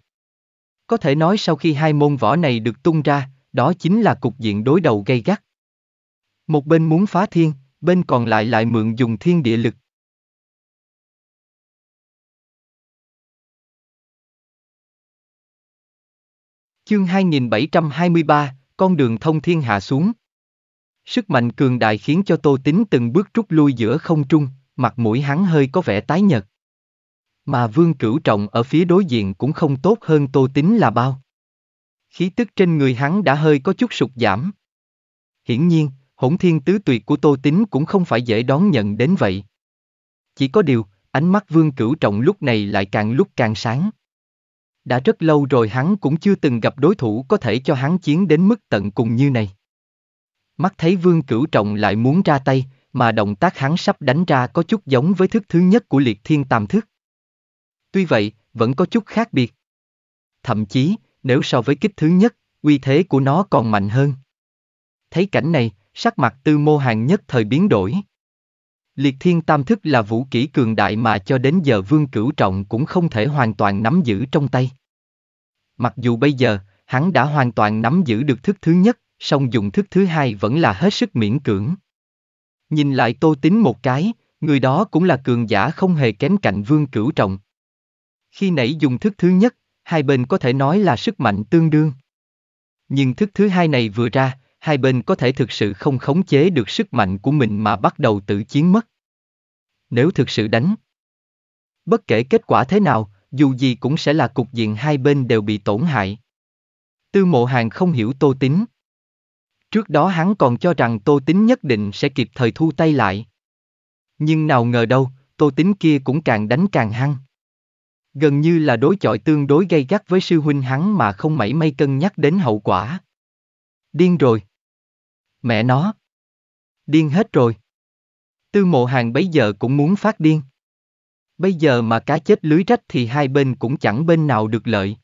Có thể nói sau khi hai môn võ này được tung ra, đó chính là cục diện đối đầu gay gắt. Một bên muốn phá thiên, bên còn lại lại mượn dùng thiên địa lực. Chương 2723, con đường thông thiên hạ xuống. Sức mạnh cường đại khiến cho Tô tính từng bước rút lui giữa không trung, mặt mũi hắn hơi có vẻ tái nhợt. Mà Vương Cửu Trọng ở phía đối diện cũng không tốt hơn Tô tính là bao. Khí tức trên người hắn đã hơi có chút sụt giảm. Hiển nhiên, hỗn thiên tứ tuyệt của Tô tính cũng không phải dễ đón nhận đến vậy. Chỉ có điều, ánh mắt Vương Cửu Trọng lúc này lại càng lúc càng sáng. Đã rất lâu rồi hắn cũng chưa từng gặp đối thủ có thể cho hắn chiến đến mức tận cùng như này. Mắt thấy Vương Cửu Trọng lại muốn ra tay, mà động tác hắn sắp đánh ra có chút giống với thức thứ nhất của liệt thiên tam thức. Tuy vậy, vẫn có chút khác biệt. Thậm chí, nếu so với kích thứ nhất, uy thế của nó còn mạnh hơn. Thấy cảnh này, sắc mặt tư mô hàng nhất thời biến đổi. Liệt thiên tam thức là vũ kỹ cường đại mà cho đến giờ vương cửu trọng cũng không thể hoàn toàn nắm giữ trong tay. Mặc dù bây giờ, hắn đã hoàn toàn nắm giữ được thức thứ nhất, song dùng thức thứ hai vẫn là hết sức miễn cưỡng. Nhìn lại tô tính một cái, người đó cũng là cường giả không hề kém cạnh vương cửu trọng. Khi nãy dùng thức thứ nhất, hai bên có thể nói là sức mạnh tương đương. Nhưng thức thứ hai này vừa ra, hai bên có thể thực sự không khống chế được sức mạnh của mình mà bắt đầu tự chiến mất. Nếu thực sự đánh, bất kể kết quả thế nào, dù gì cũng sẽ là cục diện hai bên đều bị tổn hại. Tư mộ hàng không hiểu tô tính. Trước đó hắn còn cho rằng tô tính nhất định sẽ kịp thời thu tay lại. Nhưng nào ngờ đâu, tô tính kia cũng càng đánh càng hăng. Gần như là đối chọi tương đối gay gắt với sư huynh hắn mà không mảy may cân nhắc đến hậu quả. Điên rồi. Mẹ nó. Điên hết rồi. Tư mộ hàng bấy giờ cũng muốn phát điên. Bây giờ mà cá chết lưới rách thì hai bên cũng chẳng bên nào được lợi.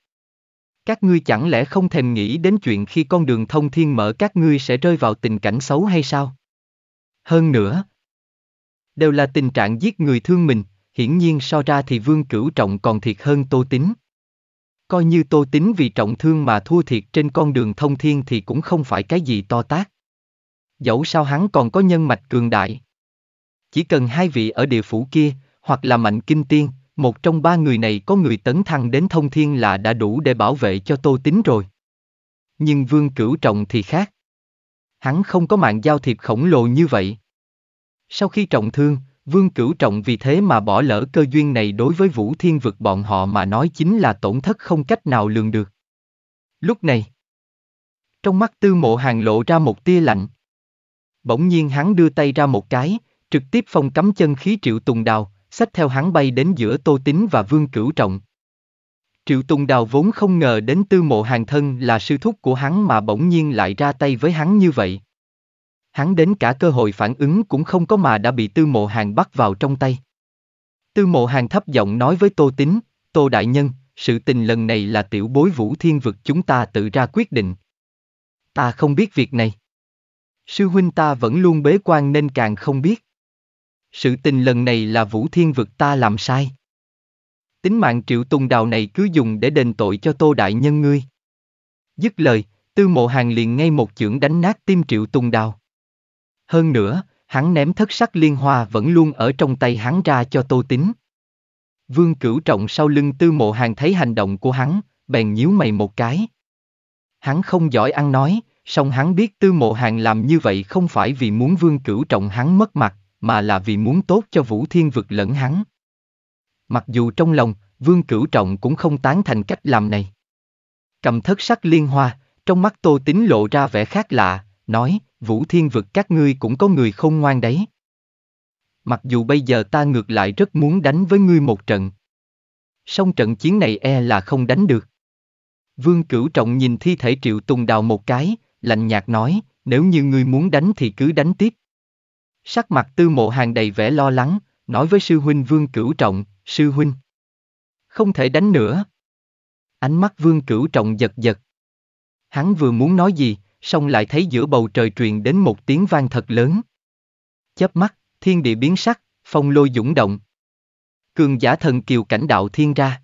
Các ngươi chẳng lẽ không thèm nghĩ đến chuyện khi con đường thông thiên mở các ngươi sẽ rơi vào tình cảnh xấu hay sao? Hơn nữa, đều là tình trạng giết người thương mình, hiển nhiên so ra thì vương cửu trọng còn thiệt hơn tô tính. Coi như tô tính vì trọng thương mà thua thiệt trên con đường thông thiên thì cũng không phải cái gì to tác dẫu sao hắn còn có nhân mạch cường đại. Chỉ cần hai vị ở địa phủ kia, hoặc là mạnh kinh tiên, một trong ba người này có người tấn thăng đến thông thiên là đã đủ để bảo vệ cho tô tính rồi. Nhưng vương cửu trọng thì khác. Hắn không có mạng giao thiệp khổng lồ như vậy. Sau khi trọng thương, vương cửu trọng vì thế mà bỏ lỡ cơ duyên này đối với vũ thiên vực bọn họ mà nói chính là tổn thất không cách nào lường được. Lúc này, trong mắt tư mộ hàng lộ ra một tia lạnh. Bỗng nhiên hắn đưa tay ra một cái, trực tiếp phong cấm chân khí Triệu Tùng Đào, xách theo hắn bay đến giữa Tô Tính và Vương Cửu Trọng. Triệu Tùng Đào vốn không ngờ đến tư mộ hàng thân là sư thúc của hắn mà bỗng nhiên lại ra tay với hắn như vậy. Hắn đến cả cơ hội phản ứng cũng không có mà đã bị tư mộ hàng bắt vào trong tay. Tư mộ hàng thấp giọng nói với Tô Tính: Tô Đại Nhân, sự tình lần này là tiểu bối vũ thiên vực chúng ta tự ra quyết định. Ta không biết việc này. Sư huynh ta vẫn luôn bế quan nên càng không biết. Sự tình lần này là Vũ Thiên vực ta làm sai. Tính mạng triệu tùng đào này cứ dùng để đền tội cho tô đại nhân ngươi. Dứt lời, tư mộ hàng liền ngay một chưởng đánh nát tim triệu tùng đào. Hơn nữa, hắn ném thất sắc liên hoa vẫn luôn ở trong tay hắn ra cho tô tính. Vương cửu trọng sau lưng tư mộ hàng thấy hành động của hắn, bèn nhíu mày một cái. Hắn không giỏi ăn nói, song hắn biết tư mộ hàng làm như vậy không phải vì muốn vương cửu trọng hắn mất mặt, mà là vì muốn tốt cho Vũ Thiên vực lẫn hắn. Mặc dù trong lòng, vương cửu trọng cũng không tán thành cách làm này. Cầm thất sắc liên hoa, trong mắt tô tính lộ ra vẻ khác lạ, nói, Vũ Thiên vực các ngươi cũng có người không ngoan đấy. Mặc dù bây giờ ta ngược lại rất muốn đánh với ngươi một trận. Song trận chiến này e là không đánh được. Vương Cửu Trọng nhìn thi thể Triệu Tùng Đào một cái, lạnh nhạt nói, nếu như ngươi muốn đánh thì cứ đánh tiếp. Sắc mặt tư mộ hàng đầy vẻ lo lắng, nói với sư huynh vương cửu trọng, sư huynh. Không thể đánh nữa. Ánh mắt vương cửu trọng giật giật. Hắn vừa muốn nói gì, song lại thấy giữa bầu trời truyền đến một tiếng vang thật lớn. Chớp mắt, thiên địa biến sắc, phong lôi dũng động. Cường giả thần kiều cảnh đạo thiên ra.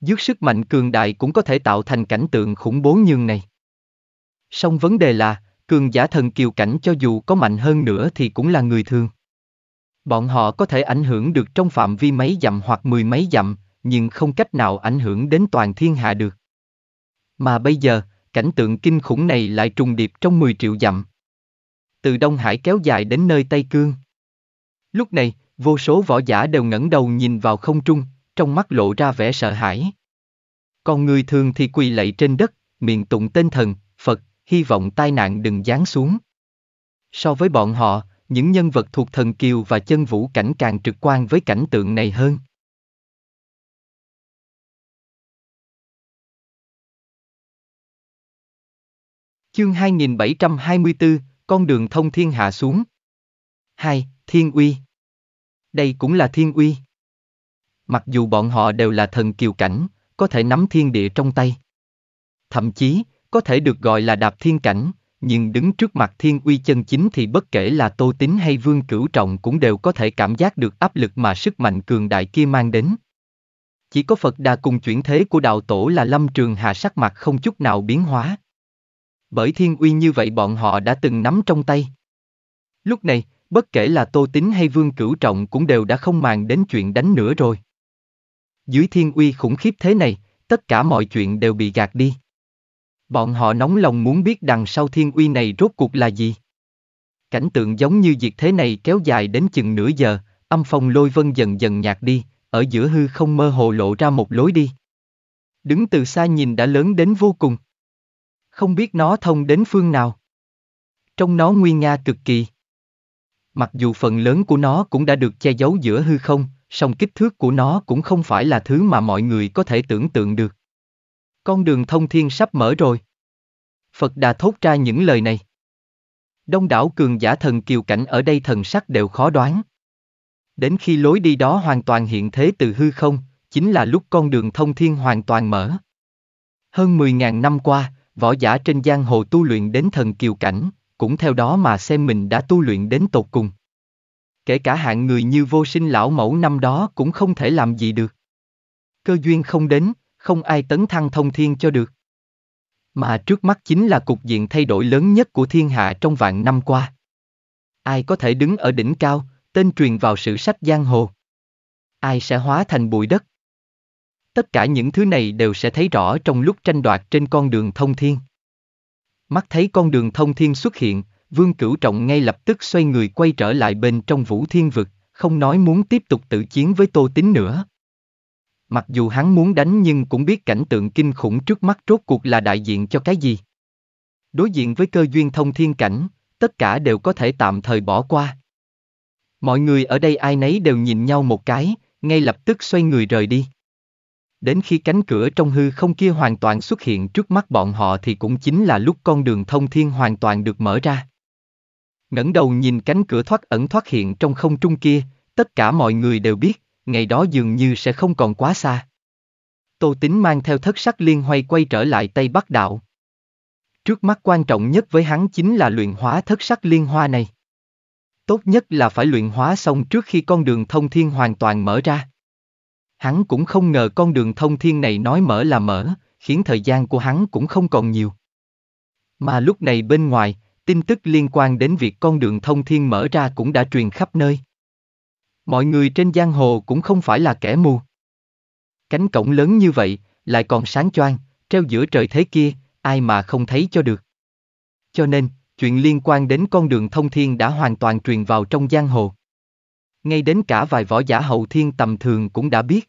Dước sức mạnh cường đại cũng có thể tạo thành cảnh tượng khủng bố như này. Song vấn đề là, cường giả thần kiều cảnh cho dù có mạnh hơn nữa thì cũng là người thường. Bọn họ có thể ảnh hưởng được trong phạm vi mấy dặm hoặc mười mấy dặm, nhưng không cách nào ảnh hưởng đến toàn thiên hạ được. Mà bây giờ, cảnh tượng kinh khủng này lại trùng điệp trong mười triệu dặm. Từ Đông Hải kéo dài đến nơi Tây Cương. Lúc này, vô số võ giả đều ngẩng đầu nhìn vào không trung, trong mắt lộ ra vẻ sợ hãi. Còn người thường thì quỳ lạy trên đất, miệng tụng tên thần, hy vọng tai nạn đừng giáng xuống. So với bọn họ, những nhân vật thuộc thần kiều và chân vũ cảnh càng trực quan với cảnh tượng này hơn. Chương 2724, con đường thông thiên hạ xuống. 2. Thiên uy. Đây cũng là thiên uy. Mặc dù bọn họ đều là thần kiều cảnh, có thể nắm thiên địa trong tay. Thậm chí, có thể được gọi là đạp thiên cảnh, nhưng đứng trước mặt thiên uy chân chính thì bất kể là Tô tính hay Vương Cửu Trọng cũng đều có thể cảm giác được áp lực mà sức mạnh cường đại kia mang đến. Chỉ có Phật Đà cùng chuyển thế của đạo tổ là Lâm Trường hạ sắc mặt không chút nào biến hóa. Bởi thiên uy như vậy bọn họ đã từng nắm trong tay. Lúc này, bất kể là Tô tính hay Vương Cửu Trọng cũng đều đã không màng đến chuyện đánh nữa rồi. Dưới thiên uy khủng khiếp thế này, tất cả mọi chuyện đều bị gạt đi. Bọn họ nóng lòng muốn biết đằng sau thiên uy này rốt cuộc là gì. Cảnh tượng giống như việc thế này kéo dài đến chừng nửa giờ, âm phong lôi vân dần dần nhạt đi, ở giữa hư không mơ hồ lộ ra một lối đi. Đứng từ xa nhìn đã lớn đến vô cùng. Không biết nó thông đến phương nào. Trong nó nguy nga cực kỳ. Mặc dù phần lớn của nó cũng đã được che giấu giữa hư không, song kích thước của nó cũng không phải là thứ mà mọi người có thể tưởng tượng được. Con đường thông thiên sắp mở rồi. Phật đã thốt ra những lời này. Đông đảo cường giả thần kiều cảnh ở đây thần sắc đều khó đoán. Đến khi lối đi đó hoàn toàn hiện thế từ hư không, chính là lúc con đường thông thiên hoàn toàn mở. Hơn 10.000 năm qua, võ giả trên giang hồ tu luyện đến thần kiều cảnh, cũng theo đó mà xem mình đã tu luyện đến tột cùng. Kể cả hạng người như vô sinh lão mẫu năm đó cũng không thể làm gì được. Cơ duyên không đến, không ai tấn thăng thông thiên cho được. Mà trước mắt chính là cục diện thay đổi lớn nhất của thiên hạ trong vạn năm qua. Ai có thể đứng ở đỉnh cao, tên truyền vào sử sách giang hồ? Ai sẽ hóa thành bụi đất? Tất cả những thứ này đều sẽ thấy rõ trong lúc tranh đoạt trên con đường thông thiên. Mắt thấy con đường thông thiên xuất hiện, Vương Cửu Trọng ngay lập tức xoay người quay trở lại bên trong Vũ Thiên Vực, không nói muốn tiếp tục tự chiến với Tô tính nữa. Mặc dù hắn muốn đánh nhưng cũng biết cảnh tượng kinh khủng trước mắt rốt cuộc là đại diện cho cái gì. Đối diện với cơ duyên thông thiên cảnh, tất cả đều có thể tạm thời bỏ qua. Mọi người ở đây ai nấy đều nhìn nhau một cái, ngay lập tức xoay người rời đi. Đến khi cánh cửa trong hư không kia hoàn toàn xuất hiện trước mắt bọn họ thì cũng chính là lúc con đường thông thiên hoàn toàn được mở ra. ngẩng đầu nhìn cánh cửa thoát ẩn thoát hiện trong không trung kia, tất cả mọi người đều biết, ngày đó dường như sẽ không còn quá xa. Tô Tính mang theo thất sắc liên hoay quay trở lại Tây Bắc Đạo. Trước mắt quan trọng nhất với hắn chính là luyện hóa thất sắc liên hoa này. Tốt nhất là phải luyện hóa xong trước khi con đường thông thiên hoàn toàn mở ra. Hắn cũng không ngờ con đường thông thiên này nói mở là mở, khiến thời gian của hắn cũng không còn nhiều. Mà lúc này bên ngoài, tin tức liên quan đến việc con đường thông thiên mở ra cũng đã truyền khắp nơi. Mọi người trên giang hồ cũng không phải là kẻ mù. Cánh cổng lớn như vậy, lại còn sáng choang, treo giữa trời thế kia, ai mà không thấy cho được. Cho nên, chuyện liên quan đến con đường thông thiên đã hoàn toàn truyền vào trong giang hồ. Ngay đến cả vài võ giả hậu thiên tầm thường cũng đã biết.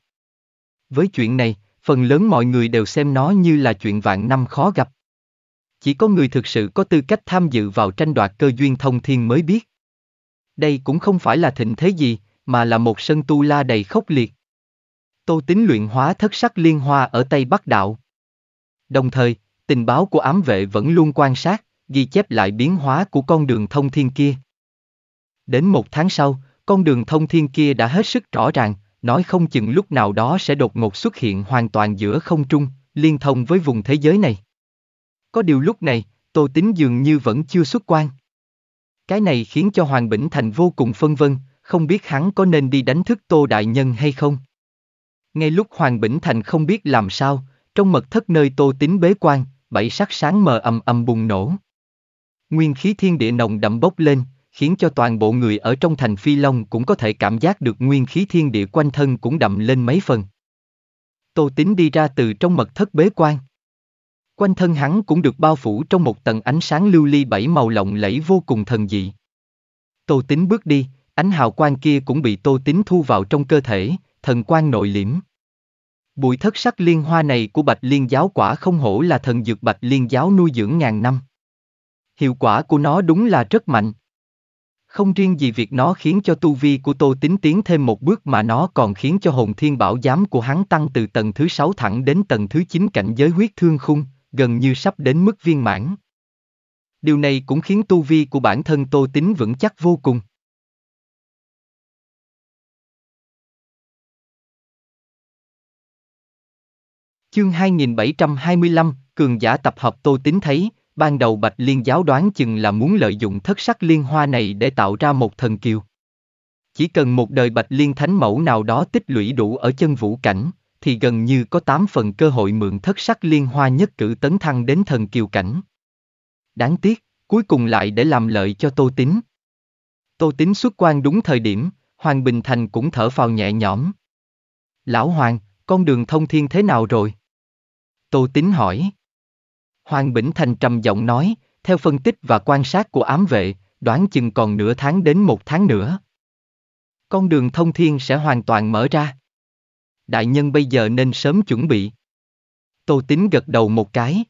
Với chuyện này, phần lớn mọi người đều xem nó như là chuyện vạn năm khó gặp. Chỉ có người thực sự có tư cách tham dự vào tranh đoạt cơ duyên thông thiên mới biết. Đây cũng không phải là thịnh thế gì, mà là một sân tu la đầy khốc liệt. Tô tính luyện hóa thất sắc liên hoa ở Tây Bắc Đạo. Đồng thời, tình báo của ám vệ vẫn luôn quan sát, ghi chép lại biến hóa của con đường thông thiên kia. Đến một tháng sau, con đường thông thiên kia đã hết sức rõ ràng, nói không chừng lúc nào đó sẽ đột ngột xuất hiện hoàn toàn giữa không trung, liên thông với vùng thế giới này. Có điều lúc này, Tô tính dường như vẫn chưa xuất quan. Cái này khiến cho Hoàng Bỉnh Thành vô cùng phân vân, không biết hắn có nên đi đánh thức Tô Đại Nhân hay không. Ngay lúc Hoàng Bỉnh Thành không biết làm sao, trong mật thất nơi Tô Tín bế quan, bảy sắc sáng mờ ầm ầm bùng nổ. Nguyên khí thiên địa nồng đậm bốc lên, khiến cho toàn bộ người ở trong thành Phi Long cũng có thể cảm giác được nguyên khí thiên địa quanh thân cũng đậm lên mấy phần. Tô Tín đi ra từ trong mật thất bế quan. Quanh thân hắn cũng được bao phủ trong một tầng ánh sáng lưu ly bảy màu lộng lẫy vô cùng thần dị. Tô Tín bước đi, Ánh hào quang kia cũng bị Tô tính thu vào trong cơ thể, thần quang nội liễm. Bụi thất sắc liên hoa này của Bạch Liên giáo quả không hổ là thần dược Bạch Liên giáo nuôi dưỡng ngàn năm. Hiệu quả của nó đúng là rất mạnh. Không riêng gì việc nó khiến cho tu vi của Tô Tín tiến thêm một bước mà nó còn khiến cho hồn thiên bảo giám của hắn tăng từ tầng thứ sáu thẳng đến tầng thứ chín cảnh giới huyết thương khung, gần như sắp đến mức viên mãn. Điều này cũng khiến tu vi của bản thân Tô Tín vững chắc vô cùng. Chương 2725, cường giả tập hợp Tô tính thấy, ban đầu Bạch Liên giáo đoán chừng là muốn lợi dụng thất sắc liên hoa này để tạo ra một thần kiều. Chỉ cần một đời Bạch Liên thánh mẫu nào đó tích lũy đủ ở chân vũ cảnh, thì gần như có 8 phần cơ hội mượn thất sắc liên hoa nhất cử tấn thăng đến thần kiều cảnh. Đáng tiếc, cuối cùng lại để làm lợi cho Tô tính. Tô tính xuất quan đúng thời điểm, Hoàng Bình Thành cũng thở phào nhẹ nhõm. Lão Hoàng, con đường thông thiên thế nào rồi? Tô tính hỏi. Hoàng Bỉnh Thành trầm giọng nói, theo phân tích và quan sát của ám vệ, đoán chừng còn nửa tháng đến một tháng nữa. Con đường thông thiên sẽ hoàn toàn mở ra. Đại nhân bây giờ nên sớm chuẩn bị. Tô tính gật đầu một cái.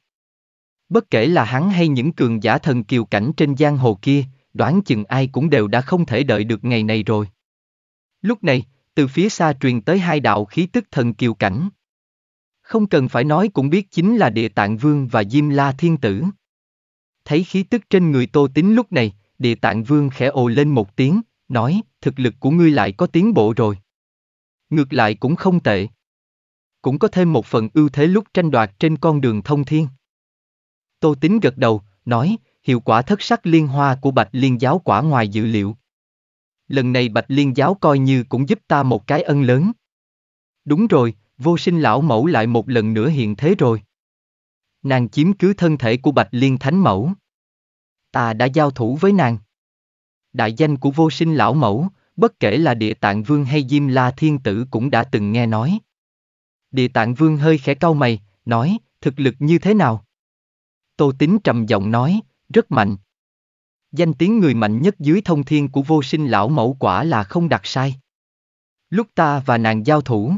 Bất kể là hắn hay những cường giả thần kiều cảnh trên giang hồ kia, đoán chừng ai cũng đều đã không thể đợi được ngày này rồi. Lúc này, từ phía xa truyền tới hai đạo khí tức thần kiều cảnh. Không cần phải nói cũng biết chính là địa tạng vương và Diêm La Thiên Tử. Thấy khí tức trên người Tô Tính lúc này, địa tạng vương khẽ ồ lên một tiếng, nói, thực lực của ngươi lại có tiến bộ rồi. Ngược lại cũng không tệ. Cũng có thêm một phần ưu thế lúc tranh đoạt trên con đường thông thiên. Tô Tính gật đầu, nói, hiệu quả thất sắc liên hoa của Bạch Liên giáo quả ngoài dự liệu. Lần này Bạch Liên giáo coi như cũng giúp ta một cái ân lớn. Đúng rồi, Vô sinh lão mẫu lại một lần nữa hiện thế rồi. Nàng chiếm cứ thân thể của Bạch Liên Thánh Mẫu. Ta đã giao thủ với nàng. Đại danh của vô sinh lão mẫu, bất kể là địa tạng vương hay Diêm La Thiên Tử cũng đã từng nghe nói. Địa tạng vương hơi khẽ cau mày, nói, thực lực như thế nào? Tô Tính trầm giọng nói, rất mạnh. Danh tiếng người mạnh nhất dưới thông thiên của vô sinh lão mẫu quả là không đặt sai. Lúc ta và nàng giao thủ,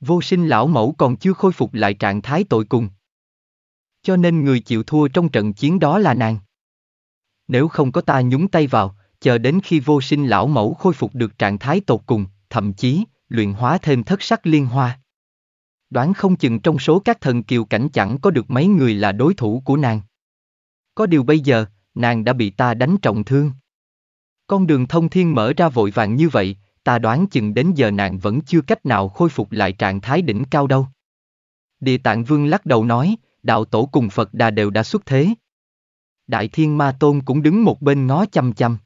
Vô sinh lão mẫu còn chưa khôi phục lại trạng thái tội cùng. Cho nên người chịu thua trong trận chiến đó là nàng. Nếu không có ta nhúng tay vào, chờ đến khi vô sinh lão mẫu khôi phục được trạng thái tột cùng, thậm chí, luyện hóa thêm thất sắc liên hoa. Đoán không chừng trong số các thần kiều cảnh chẳng có được mấy người là đối thủ của nàng. Có điều bây giờ, nàng đã bị ta đánh trọng thương. Con đường thông thiên mở ra vội vàng như vậy, ta đoán chừng đến giờ nàng vẫn chưa cách nào khôi phục lại trạng thái đỉnh cao đâu. Địa tạng vương lắc đầu nói, đạo tổ cùng Phật đà đều đã xuất thế. Đại thiên ma tôn cũng đứng một bên ngó chăm chăm.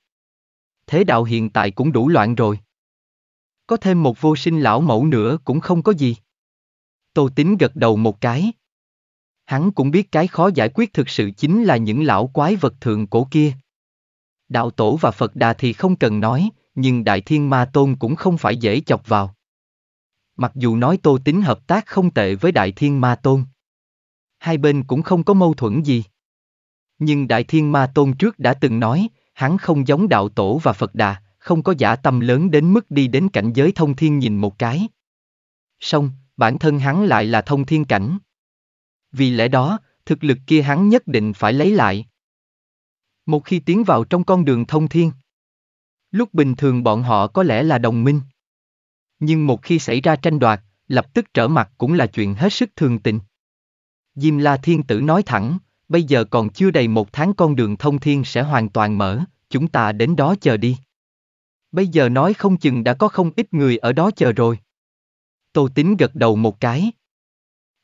Thế đạo hiện tại cũng đủ loạn rồi. Có thêm một vô sinh lão mẫu nữa cũng không có gì. Tô tính gật đầu một cái. Hắn cũng biết cái khó giải quyết thực sự chính là những lão quái vật thượng cổ kia. Đạo tổ và Phật đà thì không cần nói, nhưng Đại Thiên Ma Tôn cũng không phải dễ chọc vào. Mặc dù nói Tô tính hợp tác không tệ với Đại Thiên Ma Tôn. Hai bên cũng không có mâu thuẫn gì. Nhưng Đại Thiên Ma Tôn trước đã từng nói, hắn không giống Đạo Tổ và Phật Đà, không có giả tâm lớn đến mức đi đến cảnh giới thông thiên nhìn một cái. Song, bản thân hắn lại là thông thiên cảnh. Vì lẽ đó, thực lực kia hắn nhất định phải lấy lại. Một khi tiến vào trong con đường thông thiên, Lúc bình thường bọn họ có lẽ là đồng minh. Nhưng một khi xảy ra tranh đoạt, lập tức trở mặt cũng là chuyện hết sức thường tình. Diêm La Thiên Tử nói thẳng, bây giờ còn chưa đầy một tháng con đường thông thiên sẽ hoàn toàn mở, chúng ta đến đó chờ đi. Bây giờ nói không chừng đã có không ít người ở đó chờ rồi. Tô Tín gật đầu một cái.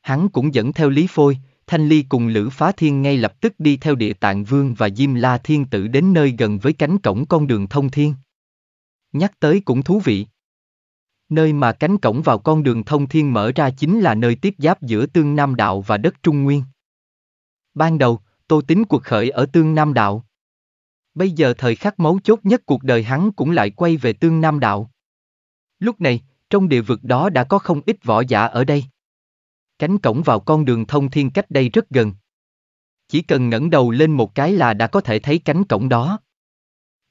Hắn cũng dẫn theo Lý Phôi, Thanh Ly cùng Lữ Phá Thiên ngay lập tức đi theo địa tạng vương và Diêm La Thiên Tử đến nơi gần với cánh cổng con đường thông thiên. Nhắc tới cũng thú vị. Nơi mà cánh cổng vào con đường thông thiên mở ra chính là nơi tiếp giáp giữa tương Nam Đạo và đất Trung Nguyên. Ban đầu, Tô Tính cuộc khởi ở tương Nam Đạo. Bây giờ thời khắc mấu chốt nhất cuộc đời hắn cũng lại quay về tương Nam Đạo. Lúc này, trong địa vực đó đã có không ít võ giả ở đây. Cánh cổng vào con đường thông thiên cách đây rất gần. Chỉ cần ngẩng đầu lên một cái là đã có thể thấy cánh cổng đó.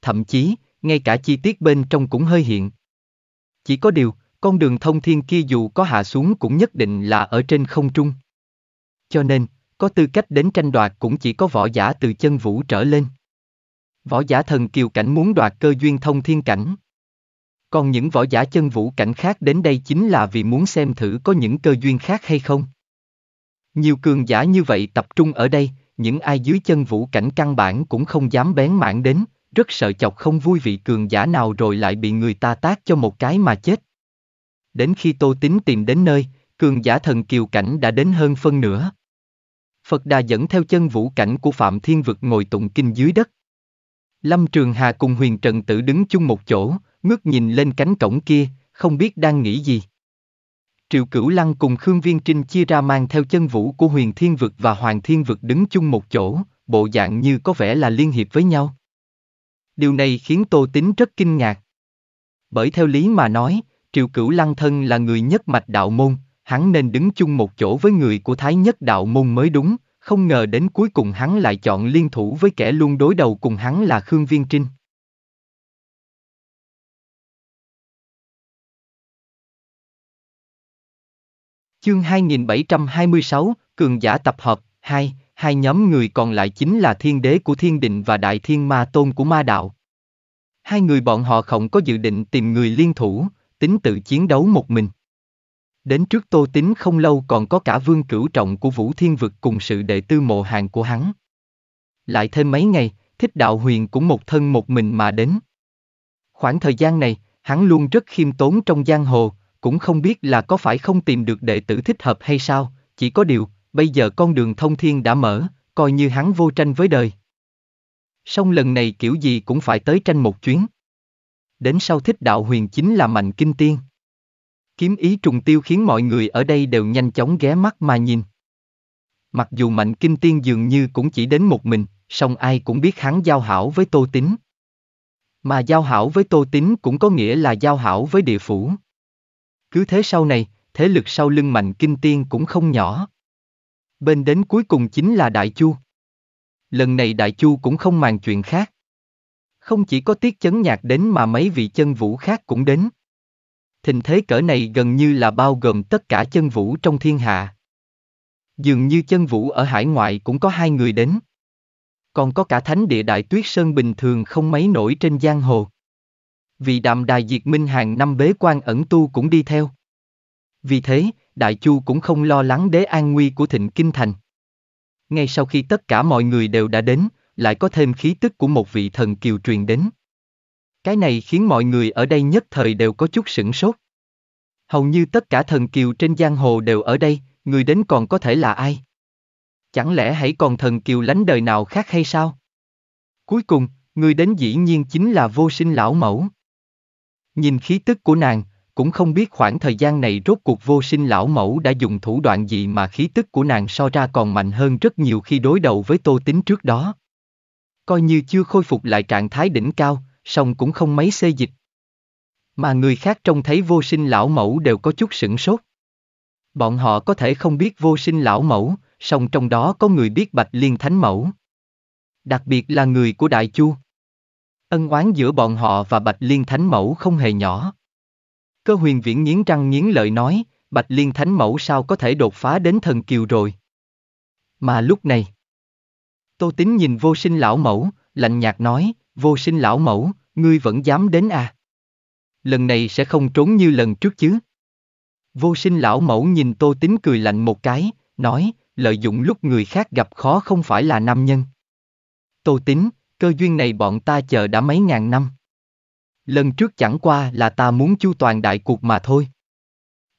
Thậm chí, ngay cả chi tiết bên trong cũng hơi hiện. Chỉ có điều, con đường thông thiên kia dù có hạ xuống cũng nhất định là ở trên không trung. Cho nên, có tư cách đến tranh đoạt cũng chỉ có võ giả từ chân vũ trở lên. Võ giả thần kiều cảnh muốn đoạt cơ duyên thông thiên cảnh. Còn những võ giả chân vũ cảnh khác đến đây chính là vì muốn xem thử có những cơ duyên khác hay không. Nhiều cường giả như vậy tập trung ở đây, những ai dưới chân vũ cảnh căn bản cũng không dám bén mảng đến, rất sợ chọc không vui vị cường giả nào rồi lại bị người ta tác cho một cái mà chết. Đến khi Tô tính tìm đến nơi, cường giả thần kiều cảnh đã đến hơn phân nửa. Phật Đà dẫn theo chân vũ cảnh của Phạm Thiên Vực ngồi tụng kinh dưới đất. Lâm Trường Hà cùng huyền trần tử đứng chung một chỗ, ngước nhìn lên cánh cổng kia, không biết đang nghĩ gì. Triệu Cửu Lăng cùng Khương Viên Trinh chia ra mang theo chân vũ của huyền thiên vực và hoàng thiên vực đứng chung một chỗ, bộ dạng như có vẻ là liên hiệp với nhau. Điều này khiến Tô Tính rất kinh ngạc. Bởi theo lý mà nói, Triệu Cửu Lăng thân là người nhất mạch đạo môn, hắn nên đứng chung một chỗ với người của Thái nhất đạo môn mới đúng, không ngờ đến cuối cùng hắn lại chọn liên thủ với kẻ luôn đối đầu cùng hắn là Khương Viên Trinh. Chương 2726, Cường giả tập hợp, hai, hai nhóm người còn lại chính là thiên đế của thiên định và đại thiên ma tôn của ma đạo. Hai người bọn họ không có dự định tìm người liên thủ, tính tự chiến đấu một mình. Đến trước tô tính không lâu còn có cả vương cửu trọng của Vũ Thiên Vực cùng sự đệ tư mộ hàng của hắn. Lại thêm mấy ngày, thích đạo huyền cũng một thân một mình mà đến. Khoảng thời gian này, hắn luôn rất khiêm tốn trong giang hồ, cũng không biết là có phải không tìm được đệ tử thích hợp hay sao, chỉ có điều, bây giờ con đường thông thiên đã mở, coi như hắn vô tranh với đời. Song lần này kiểu gì cũng phải tới tranh một chuyến. Đến sau thích đạo huyền chính là mạnh kinh tiên. Kiếm ý trùng tiêu khiến mọi người ở đây đều nhanh chóng ghé mắt mà nhìn. Mặc dù mạnh kinh tiên dường như cũng chỉ đến một mình, song ai cũng biết hắn giao hảo với tô tính. Mà giao hảo với tô tính cũng có nghĩa là giao hảo với địa phủ. Cứ thế sau này, thế lực sau lưng mạnh kinh tiên cũng không nhỏ. Bên đến cuối cùng chính là Đại Chu. Lần này Đại Chu cũng không màng chuyện khác. Không chỉ có tiết chấn nhạc đến mà mấy vị chân vũ khác cũng đến. Thình thế cỡ này gần như là bao gồm tất cả chân vũ trong thiên hạ. Dường như chân vũ ở hải ngoại cũng có hai người đến. Còn có cả thánh địa đại tuyết sơn bình thường không mấy nổi trên giang hồ. Vì đàm đài diệt minh hàng năm bế quan ẩn tu cũng đi theo. Vì thế, Đại Chu cũng không lo lắng đế an nguy của thịnh kinh thành. Ngay sau khi tất cả mọi người đều đã đến, lại có thêm khí tức của một vị thần kiều truyền đến. Cái này khiến mọi người ở đây nhất thời đều có chút sửng sốt. Hầu như tất cả thần kiều trên giang hồ đều ở đây, người đến còn có thể là ai? Chẳng lẽ hãy còn thần kiều lánh đời nào khác hay sao? Cuối cùng, người đến dĩ nhiên chính là vô sinh lão mẫu. Nhìn khí tức của nàng, cũng không biết khoảng thời gian này rốt cuộc vô sinh lão mẫu đã dùng thủ đoạn gì mà khí tức của nàng so ra còn mạnh hơn rất nhiều khi đối đầu với tô tính trước đó. Coi như chưa khôi phục lại trạng thái đỉnh cao, song cũng không mấy xê dịch. Mà người khác trông thấy vô sinh lão mẫu đều có chút sửng sốt. Bọn họ có thể không biết vô sinh lão mẫu, song trong đó có người biết bạch liên thánh mẫu. Đặc biệt là người của Đại Chu. Ân oán giữa bọn họ và Bạch Liên Thánh Mẫu không hề nhỏ. Cơ huyền viễn nghiến răng nghiến lợi nói, Bạch Liên Thánh Mẫu sao có thể đột phá đến thần kiều rồi. Mà lúc này, Tô Tín nhìn vô sinh lão mẫu, lạnh nhạt nói, vô sinh lão mẫu, ngươi vẫn dám đến à? Lần này sẽ không trốn như lần trước chứ? Vô sinh lão mẫu nhìn Tô Tín cười lạnh một cái, nói, lợi dụng lúc người khác gặp khó không phải là nam nhân. Tô Tín, cơ duyên này bọn ta chờ đã mấy ngàn năm. Lần trước chẳng qua là ta muốn chu toàn đại cuộc mà thôi.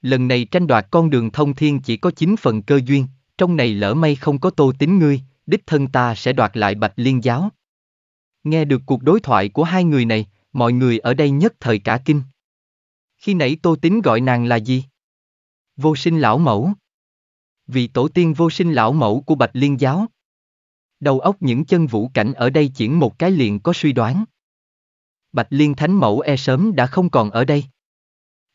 Lần này tranh đoạt con đường thông thiên chỉ có 9 phần cơ duyên, trong này lỡ may không có tô tính ngươi, đích thân ta sẽ đoạt lại bạch liên giáo. Nghe được cuộc đối thoại của hai người này, mọi người ở đây nhất thời cả kinh. Khi nãy tô tính gọi nàng là gì? Vô sinh lão mẫu. Vị tổ tiên vô sinh lão mẫu của bạch liên giáo. Đầu óc những chân vũ cảnh ở đây chuyển một cái liền có suy đoán. Bạch Liên Thánh Mẫu e sớm đã không còn ở đây.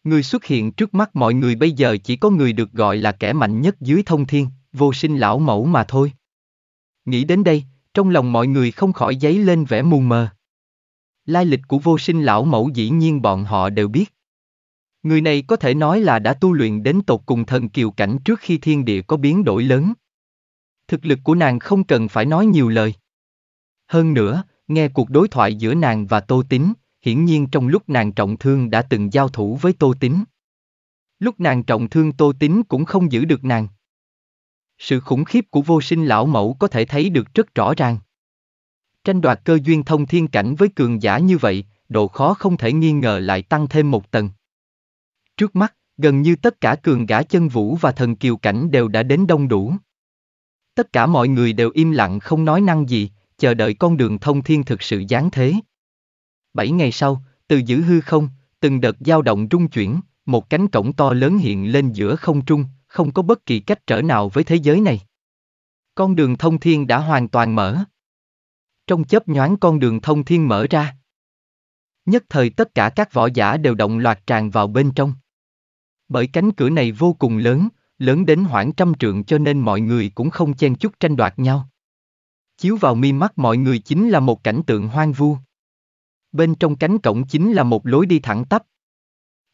Người xuất hiện trước mắt mọi người bây giờ chỉ có người được gọi là kẻ mạnh nhất dưới thông thiên, vô sinh lão mẫu mà thôi. Nghĩ đến đây, trong lòng mọi người không khỏi giấy lên vẻ mù mờ. Lai lịch của vô sinh lão mẫu dĩ nhiên bọn họ đều biết. Người này có thể nói là đã tu luyện đến tột cùng thần kiều cảnh trước khi thiên địa có biến đổi lớn. Thực lực của nàng không cần phải nói nhiều lời. Hơn nữa, nghe cuộc đối thoại giữa nàng và Tô Tín, hiển nhiên trong lúc nàng trọng thương đã từng giao thủ với Tô Tín. Lúc nàng trọng thương Tô Tín cũng không giữ được nàng. Sự khủng khiếp của vô sinh lão mẫu có thể thấy được rất rõ ràng. Tranh đoạt cơ duyên thông thiên cảnh với cường giả như vậy, độ khó không thể nghi ngờ lại tăng thêm một tầng. Trước mắt, gần như tất cả cường gã chân vũ và thần kiều cảnh đều đã đến đông đủ. Tất cả mọi người đều im lặng không nói năng gì, chờ đợi con đường thông thiên thực sự giáng thế. Bảy ngày sau, từ giữ hư không, từng đợt dao động rung chuyển, một cánh cổng to lớn hiện lên giữa không trung, không có bất kỳ cách trở nào với thế giới này. Con đường thông thiên đã hoàn toàn mở. Trong chớp nhoáng con đường thông thiên mở ra. Nhất thời tất cả các võ giả đều động loạt tràn vào bên trong. Bởi cánh cửa này vô cùng lớn, lớn đến khoảng trăm trượng cho nên mọi người cũng không chen chút tranh đoạt nhau. Chiếu vào mi mắt mọi người chính là một cảnh tượng hoang vu. Bên trong cánh cổng chính là một lối đi thẳng tắp.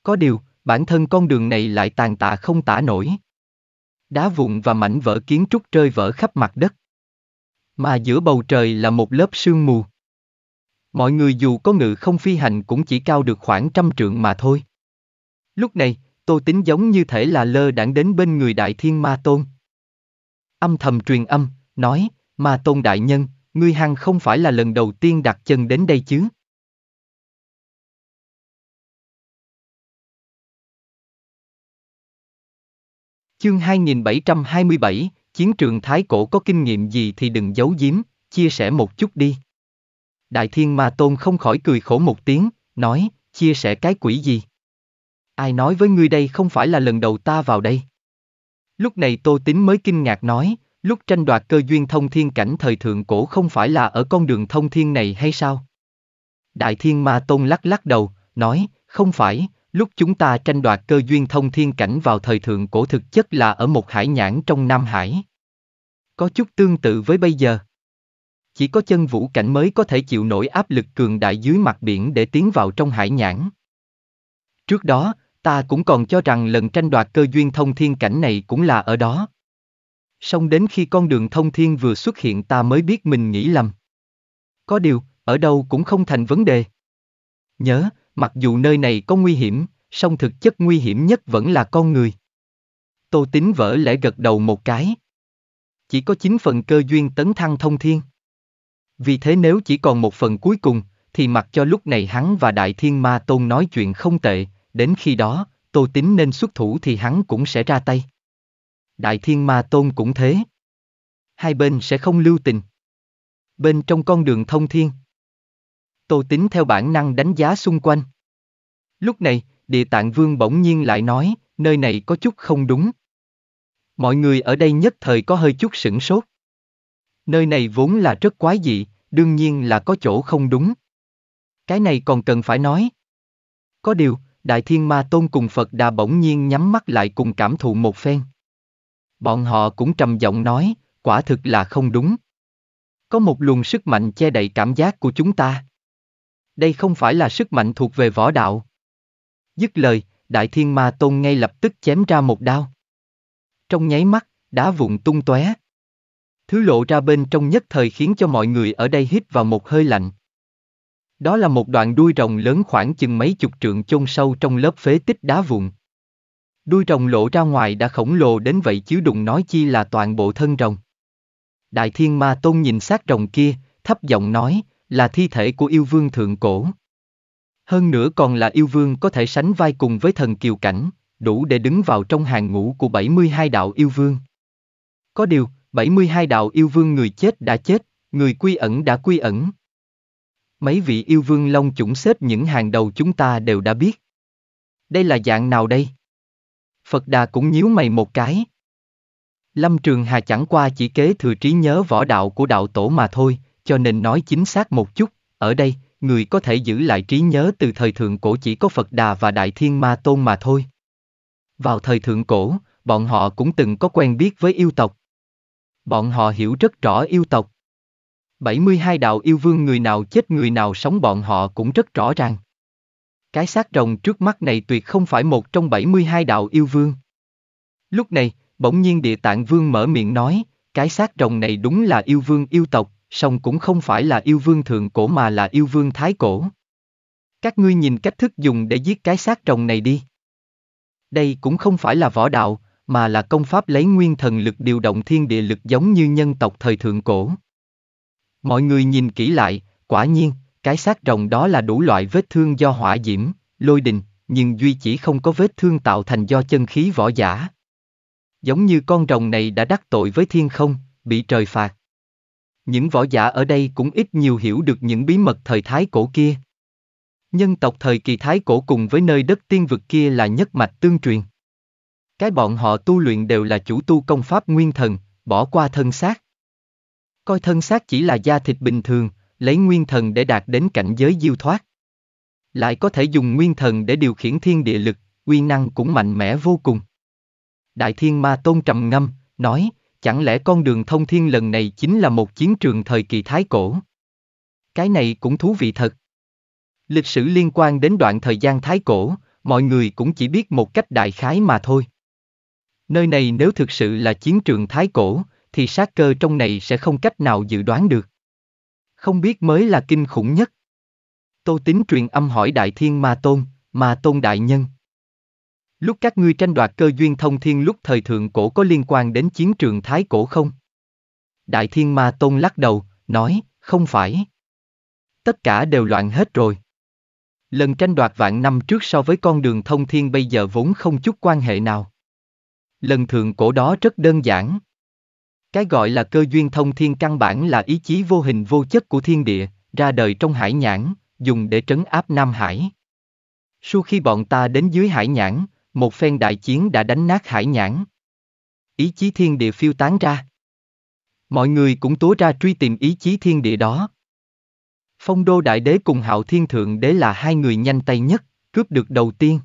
Có điều, bản thân con đường này lại tàn tạ không tả nổi. Đá vụn và mảnh vỡ kiến trúc rơi vỡ khắp mặt đất. Mà giữa bầu trời là một lớp sương mù. Mọi người dù có ngự không phi hành cũng chỉ cao được khoảng trăm trượng mà thôi. Lúc này, Tô Tính giống như thể là lơ đãng đến bên người Đại Thiên Ma Tôn. Âm thầm truyền âm, nói, Ma Tôn Đại Nhân, ngươi hăng không phải là lần đầu tiên đặt chân đến đây chứ. Chương 2727, chiến trường Thái Cổ có kinh nghiệm gì thì đừng giấu giếm, chia sẻ một chút đi. Đại Thiên Ma Tôn không khỏi cười khổ một tiếng, nói, chia sẻ cái quỷ gì. Ai nói với ngươi đây không phải là lần đầu ta vào đây. Lúc này Tô Tín mới kinh ngạc nói, lúc tranh đoạt cơ duyên thông thiên cảnh thời thượng cổ không phải là ở con đường thông thiên này hay sao? Đại Thiên Ma Tôn lắc lắc đầu, nói, không phải, lúc chúng ta tranh đoạt cơ duyên thông thiên cảnh vào thời thượng cổ thực chất là ở một hải nhãn trong Nam Hải. Có chút tương tự với bây giờ. Chỉ có chân vũ cảnh mới có thể chịu nổi áp lực cường đại dưới mặt biển để tiến vào trong hải nhãn. Trước đó, ta cũng còn cho rằng lần tranh đoạt cơ duyên thông thiên cảnh này cũng là ở đó. Song đến khi con đường thông thiên vừa xuất hiện ta mới biết mình nghĩ lầm. Có điều, ở đâu cũng không thành vấn đề. Nhớ, mặc dù nơi này có nguy hiểm, song thực chất nguy hiểm nhất vẫn là con người. Tô tính vỡ lẽ gật đầu một cái. Chỉ có chín phần cơ duyên tấn thăng thông thiên. Vì thế nếu chỉ còn một phần cuối cùng, thì mặc cho lúc này hắn và Đại Thiên Ma Tôn nói chuyện không tệ, đến khi đó, Tô Tính nên xuất thủ thì hắn cũng sẽ ra tay. Đại Thiên Ma Tôn cũng thế. Hai bên sẽ không lưu tình. Bên trong con đường thông thiên. Tô Tính theo bản năng đánh giá xung quanh. Lúc này, địa tạng vương bỗng nhiên lại nói, nơi này có chút không đúng. Mọi người ở đây nhất thời có hơi chút sửng sốt. Nơi này vốn là rất quái dị, đương nhiên là có chỗ không đúng. Cái này còn cần phải nói. Có điều, Đại Thiên Ma Tôn cùng Phật Đà bỗng nhiên nhắm mắt lại cùng cảm thụ một phen. Bọn họ cũng trầm giọng nói, quả thực là không đúng. Có một luồng sức mạnh che đậy cảm giác của chúng ta. Đây không phải là sức mạnh thuộc về võ đạo. Dứt lời, Đại Thiên Ma Tôn ngay lập tức chém ra một đao. Trong nháy mắt, đá vụn tung tóe. Thứ lộ ra bên trong nhất thời khiến cho mọi người ở đây hít vào một hơi lạnh. Đó là một đoạn đuôi rồng lớn khoảng chừng mấy chục trượng chôn sâu trong lớp phế tích đá vụn. Đuôi rồng lộ ra ngoài đã khổng lồ đến vậy chứ đụng nói chi là toàn bộ thân rồng. Đại thiên ma tôn nhìn sát rồng kia, thấp giọng nói, là thi thể của yêu vương thượng cổ. Hơn nữa còn là yêu vương có thể sánh vai cùng với thần kiều cảnh, đủ để đứng vào trong hàng ngũ của 72 đạo yêu vương. Có điều, 72 đạo yêu vương người chết đã chết, người quy ẩn đã quy ẩn, Mấy vị yêu vương long chủng xếp những hàng đầu chúng ta đều đã biết. Đây là dạng nào đây? Phật Đà cũng nhíu mày một cái. Lâm Trường Hà chẳng qua chỉ kế thừa trí nhớ võ đạo của đạo tổ mà thôi, cho nên nói chính xác một chút, ở đây, người có thể giữ lại trí nhớ từ thời thượng cổ chỉ có Phật Đà và Đại Thiên Ma Tôn mà thôi. Vào thời thượng cổ, bọn họ cũng từng có quen biết với yêu tộc. Bọn họ hiểu rất rõ yêu tộc, 72 đạo yêu vương người nào chết người nào sống bọn họ cũng rất rõ ràng. Cái xác rồng trước mắt này tuyệt không phải một trong 72 đạo yêu vương. Lúc này, bỗng nhiên địa tạng vương mở miệng nói, cái xác rồng này đúng là yêu vương yêu tộc, song cũng không phải là yêu vương thượng cổ mà là yêu vương thái cổ. Các ngươi nhìn cách thức dùng để giết cái xác rồng này đi. Đây cũng không phải là võ đạo, mà là công pháp lấy nguyên thần lực điều động thiên địa lực giống như nhân tộc thời thượng cổ. Mọi người nhìn kỹ lại, quả nhiên, cái xác rồng đó là đủ loại vết thương do hỏa diễm, lôi đình, nhưng duy chỉ không có vết thương tạo thành do chân khí võ giả. Giống như con rồng này đã đắc tội với thiên không, bị trời phạt. Những võ giả ở đây cũng ít nhiều hiểu được những bí mật thời thái cổ kia. Nhân tộc thời kỳ thái cổ cùng với nơi đất tiên vực kia là nhất mạch tương truyền. Cái bọn họ tu luyện đều là chủ tu công pháp nguyên thần, bỏ qua thân xác coi thân xác chỉ là da thịt bình thường, lấy nguyên thần để đạt đến cảnh giới diêu thoát. Lại có thể dùng nguyên thần để điều khiển thiên địa lực, uy năng cũng mạnh mẽ vô cùng. Đại Thiên Ma Tôn trầm ngâm, nói, chẳng lẽ con đường thông thiên lần này chính là một chiến trường thời kỳ thái cổ? Cái này cũng thú vị thật. Lịch sử liên quan đến đoạn thời gian thái cổ, mọi người cũng chỉ biết một cách đại khái mà thôi. Nơi này nếu thực sự là chiến trường thái cổ, thì sát cơ trong này sẽ không cách nào dự đoán được. Không biết mới là kinh khủng nhất. Tô tính truyền âm hỏi Đại Thiên Ma Tôn, Ma Tôn Đại Nhân. Lúc các ngươi tranh đoạt cơ duyên thông thiên lúc thời thượng cổ có liên quan đến chiến trường Thái Cổ không? Đại Thiên Ma Tôn lắc đầu, nói, không phải. Tất cả đều loạn hết rồi. Lần tranh đoạt vạn năm trước so với con đường thông thiên bây giờ vốn không chút quan hệ nào. Lần thượng cổ đó rất đơn giản. Cái gọi là cơ duyên thông thiên căn bản là ý chí vô hình vô chất của thiên địa, ra đời trong hải nhãn, dùng để trấn áp Nam Hải. Sau khi bọn ta đến dưới hải nhãn, một phen đại chiến đã đánh nát hải nhãn. Ý chí thiên địa phiêu tán ra. Mọi người cũng tố ra truy tìm ý chí thiên địa đó. Phong đô đại đế cùng hạo thiên thượng đế là hai người nhanh tay nhất, cướp được đầu tiên.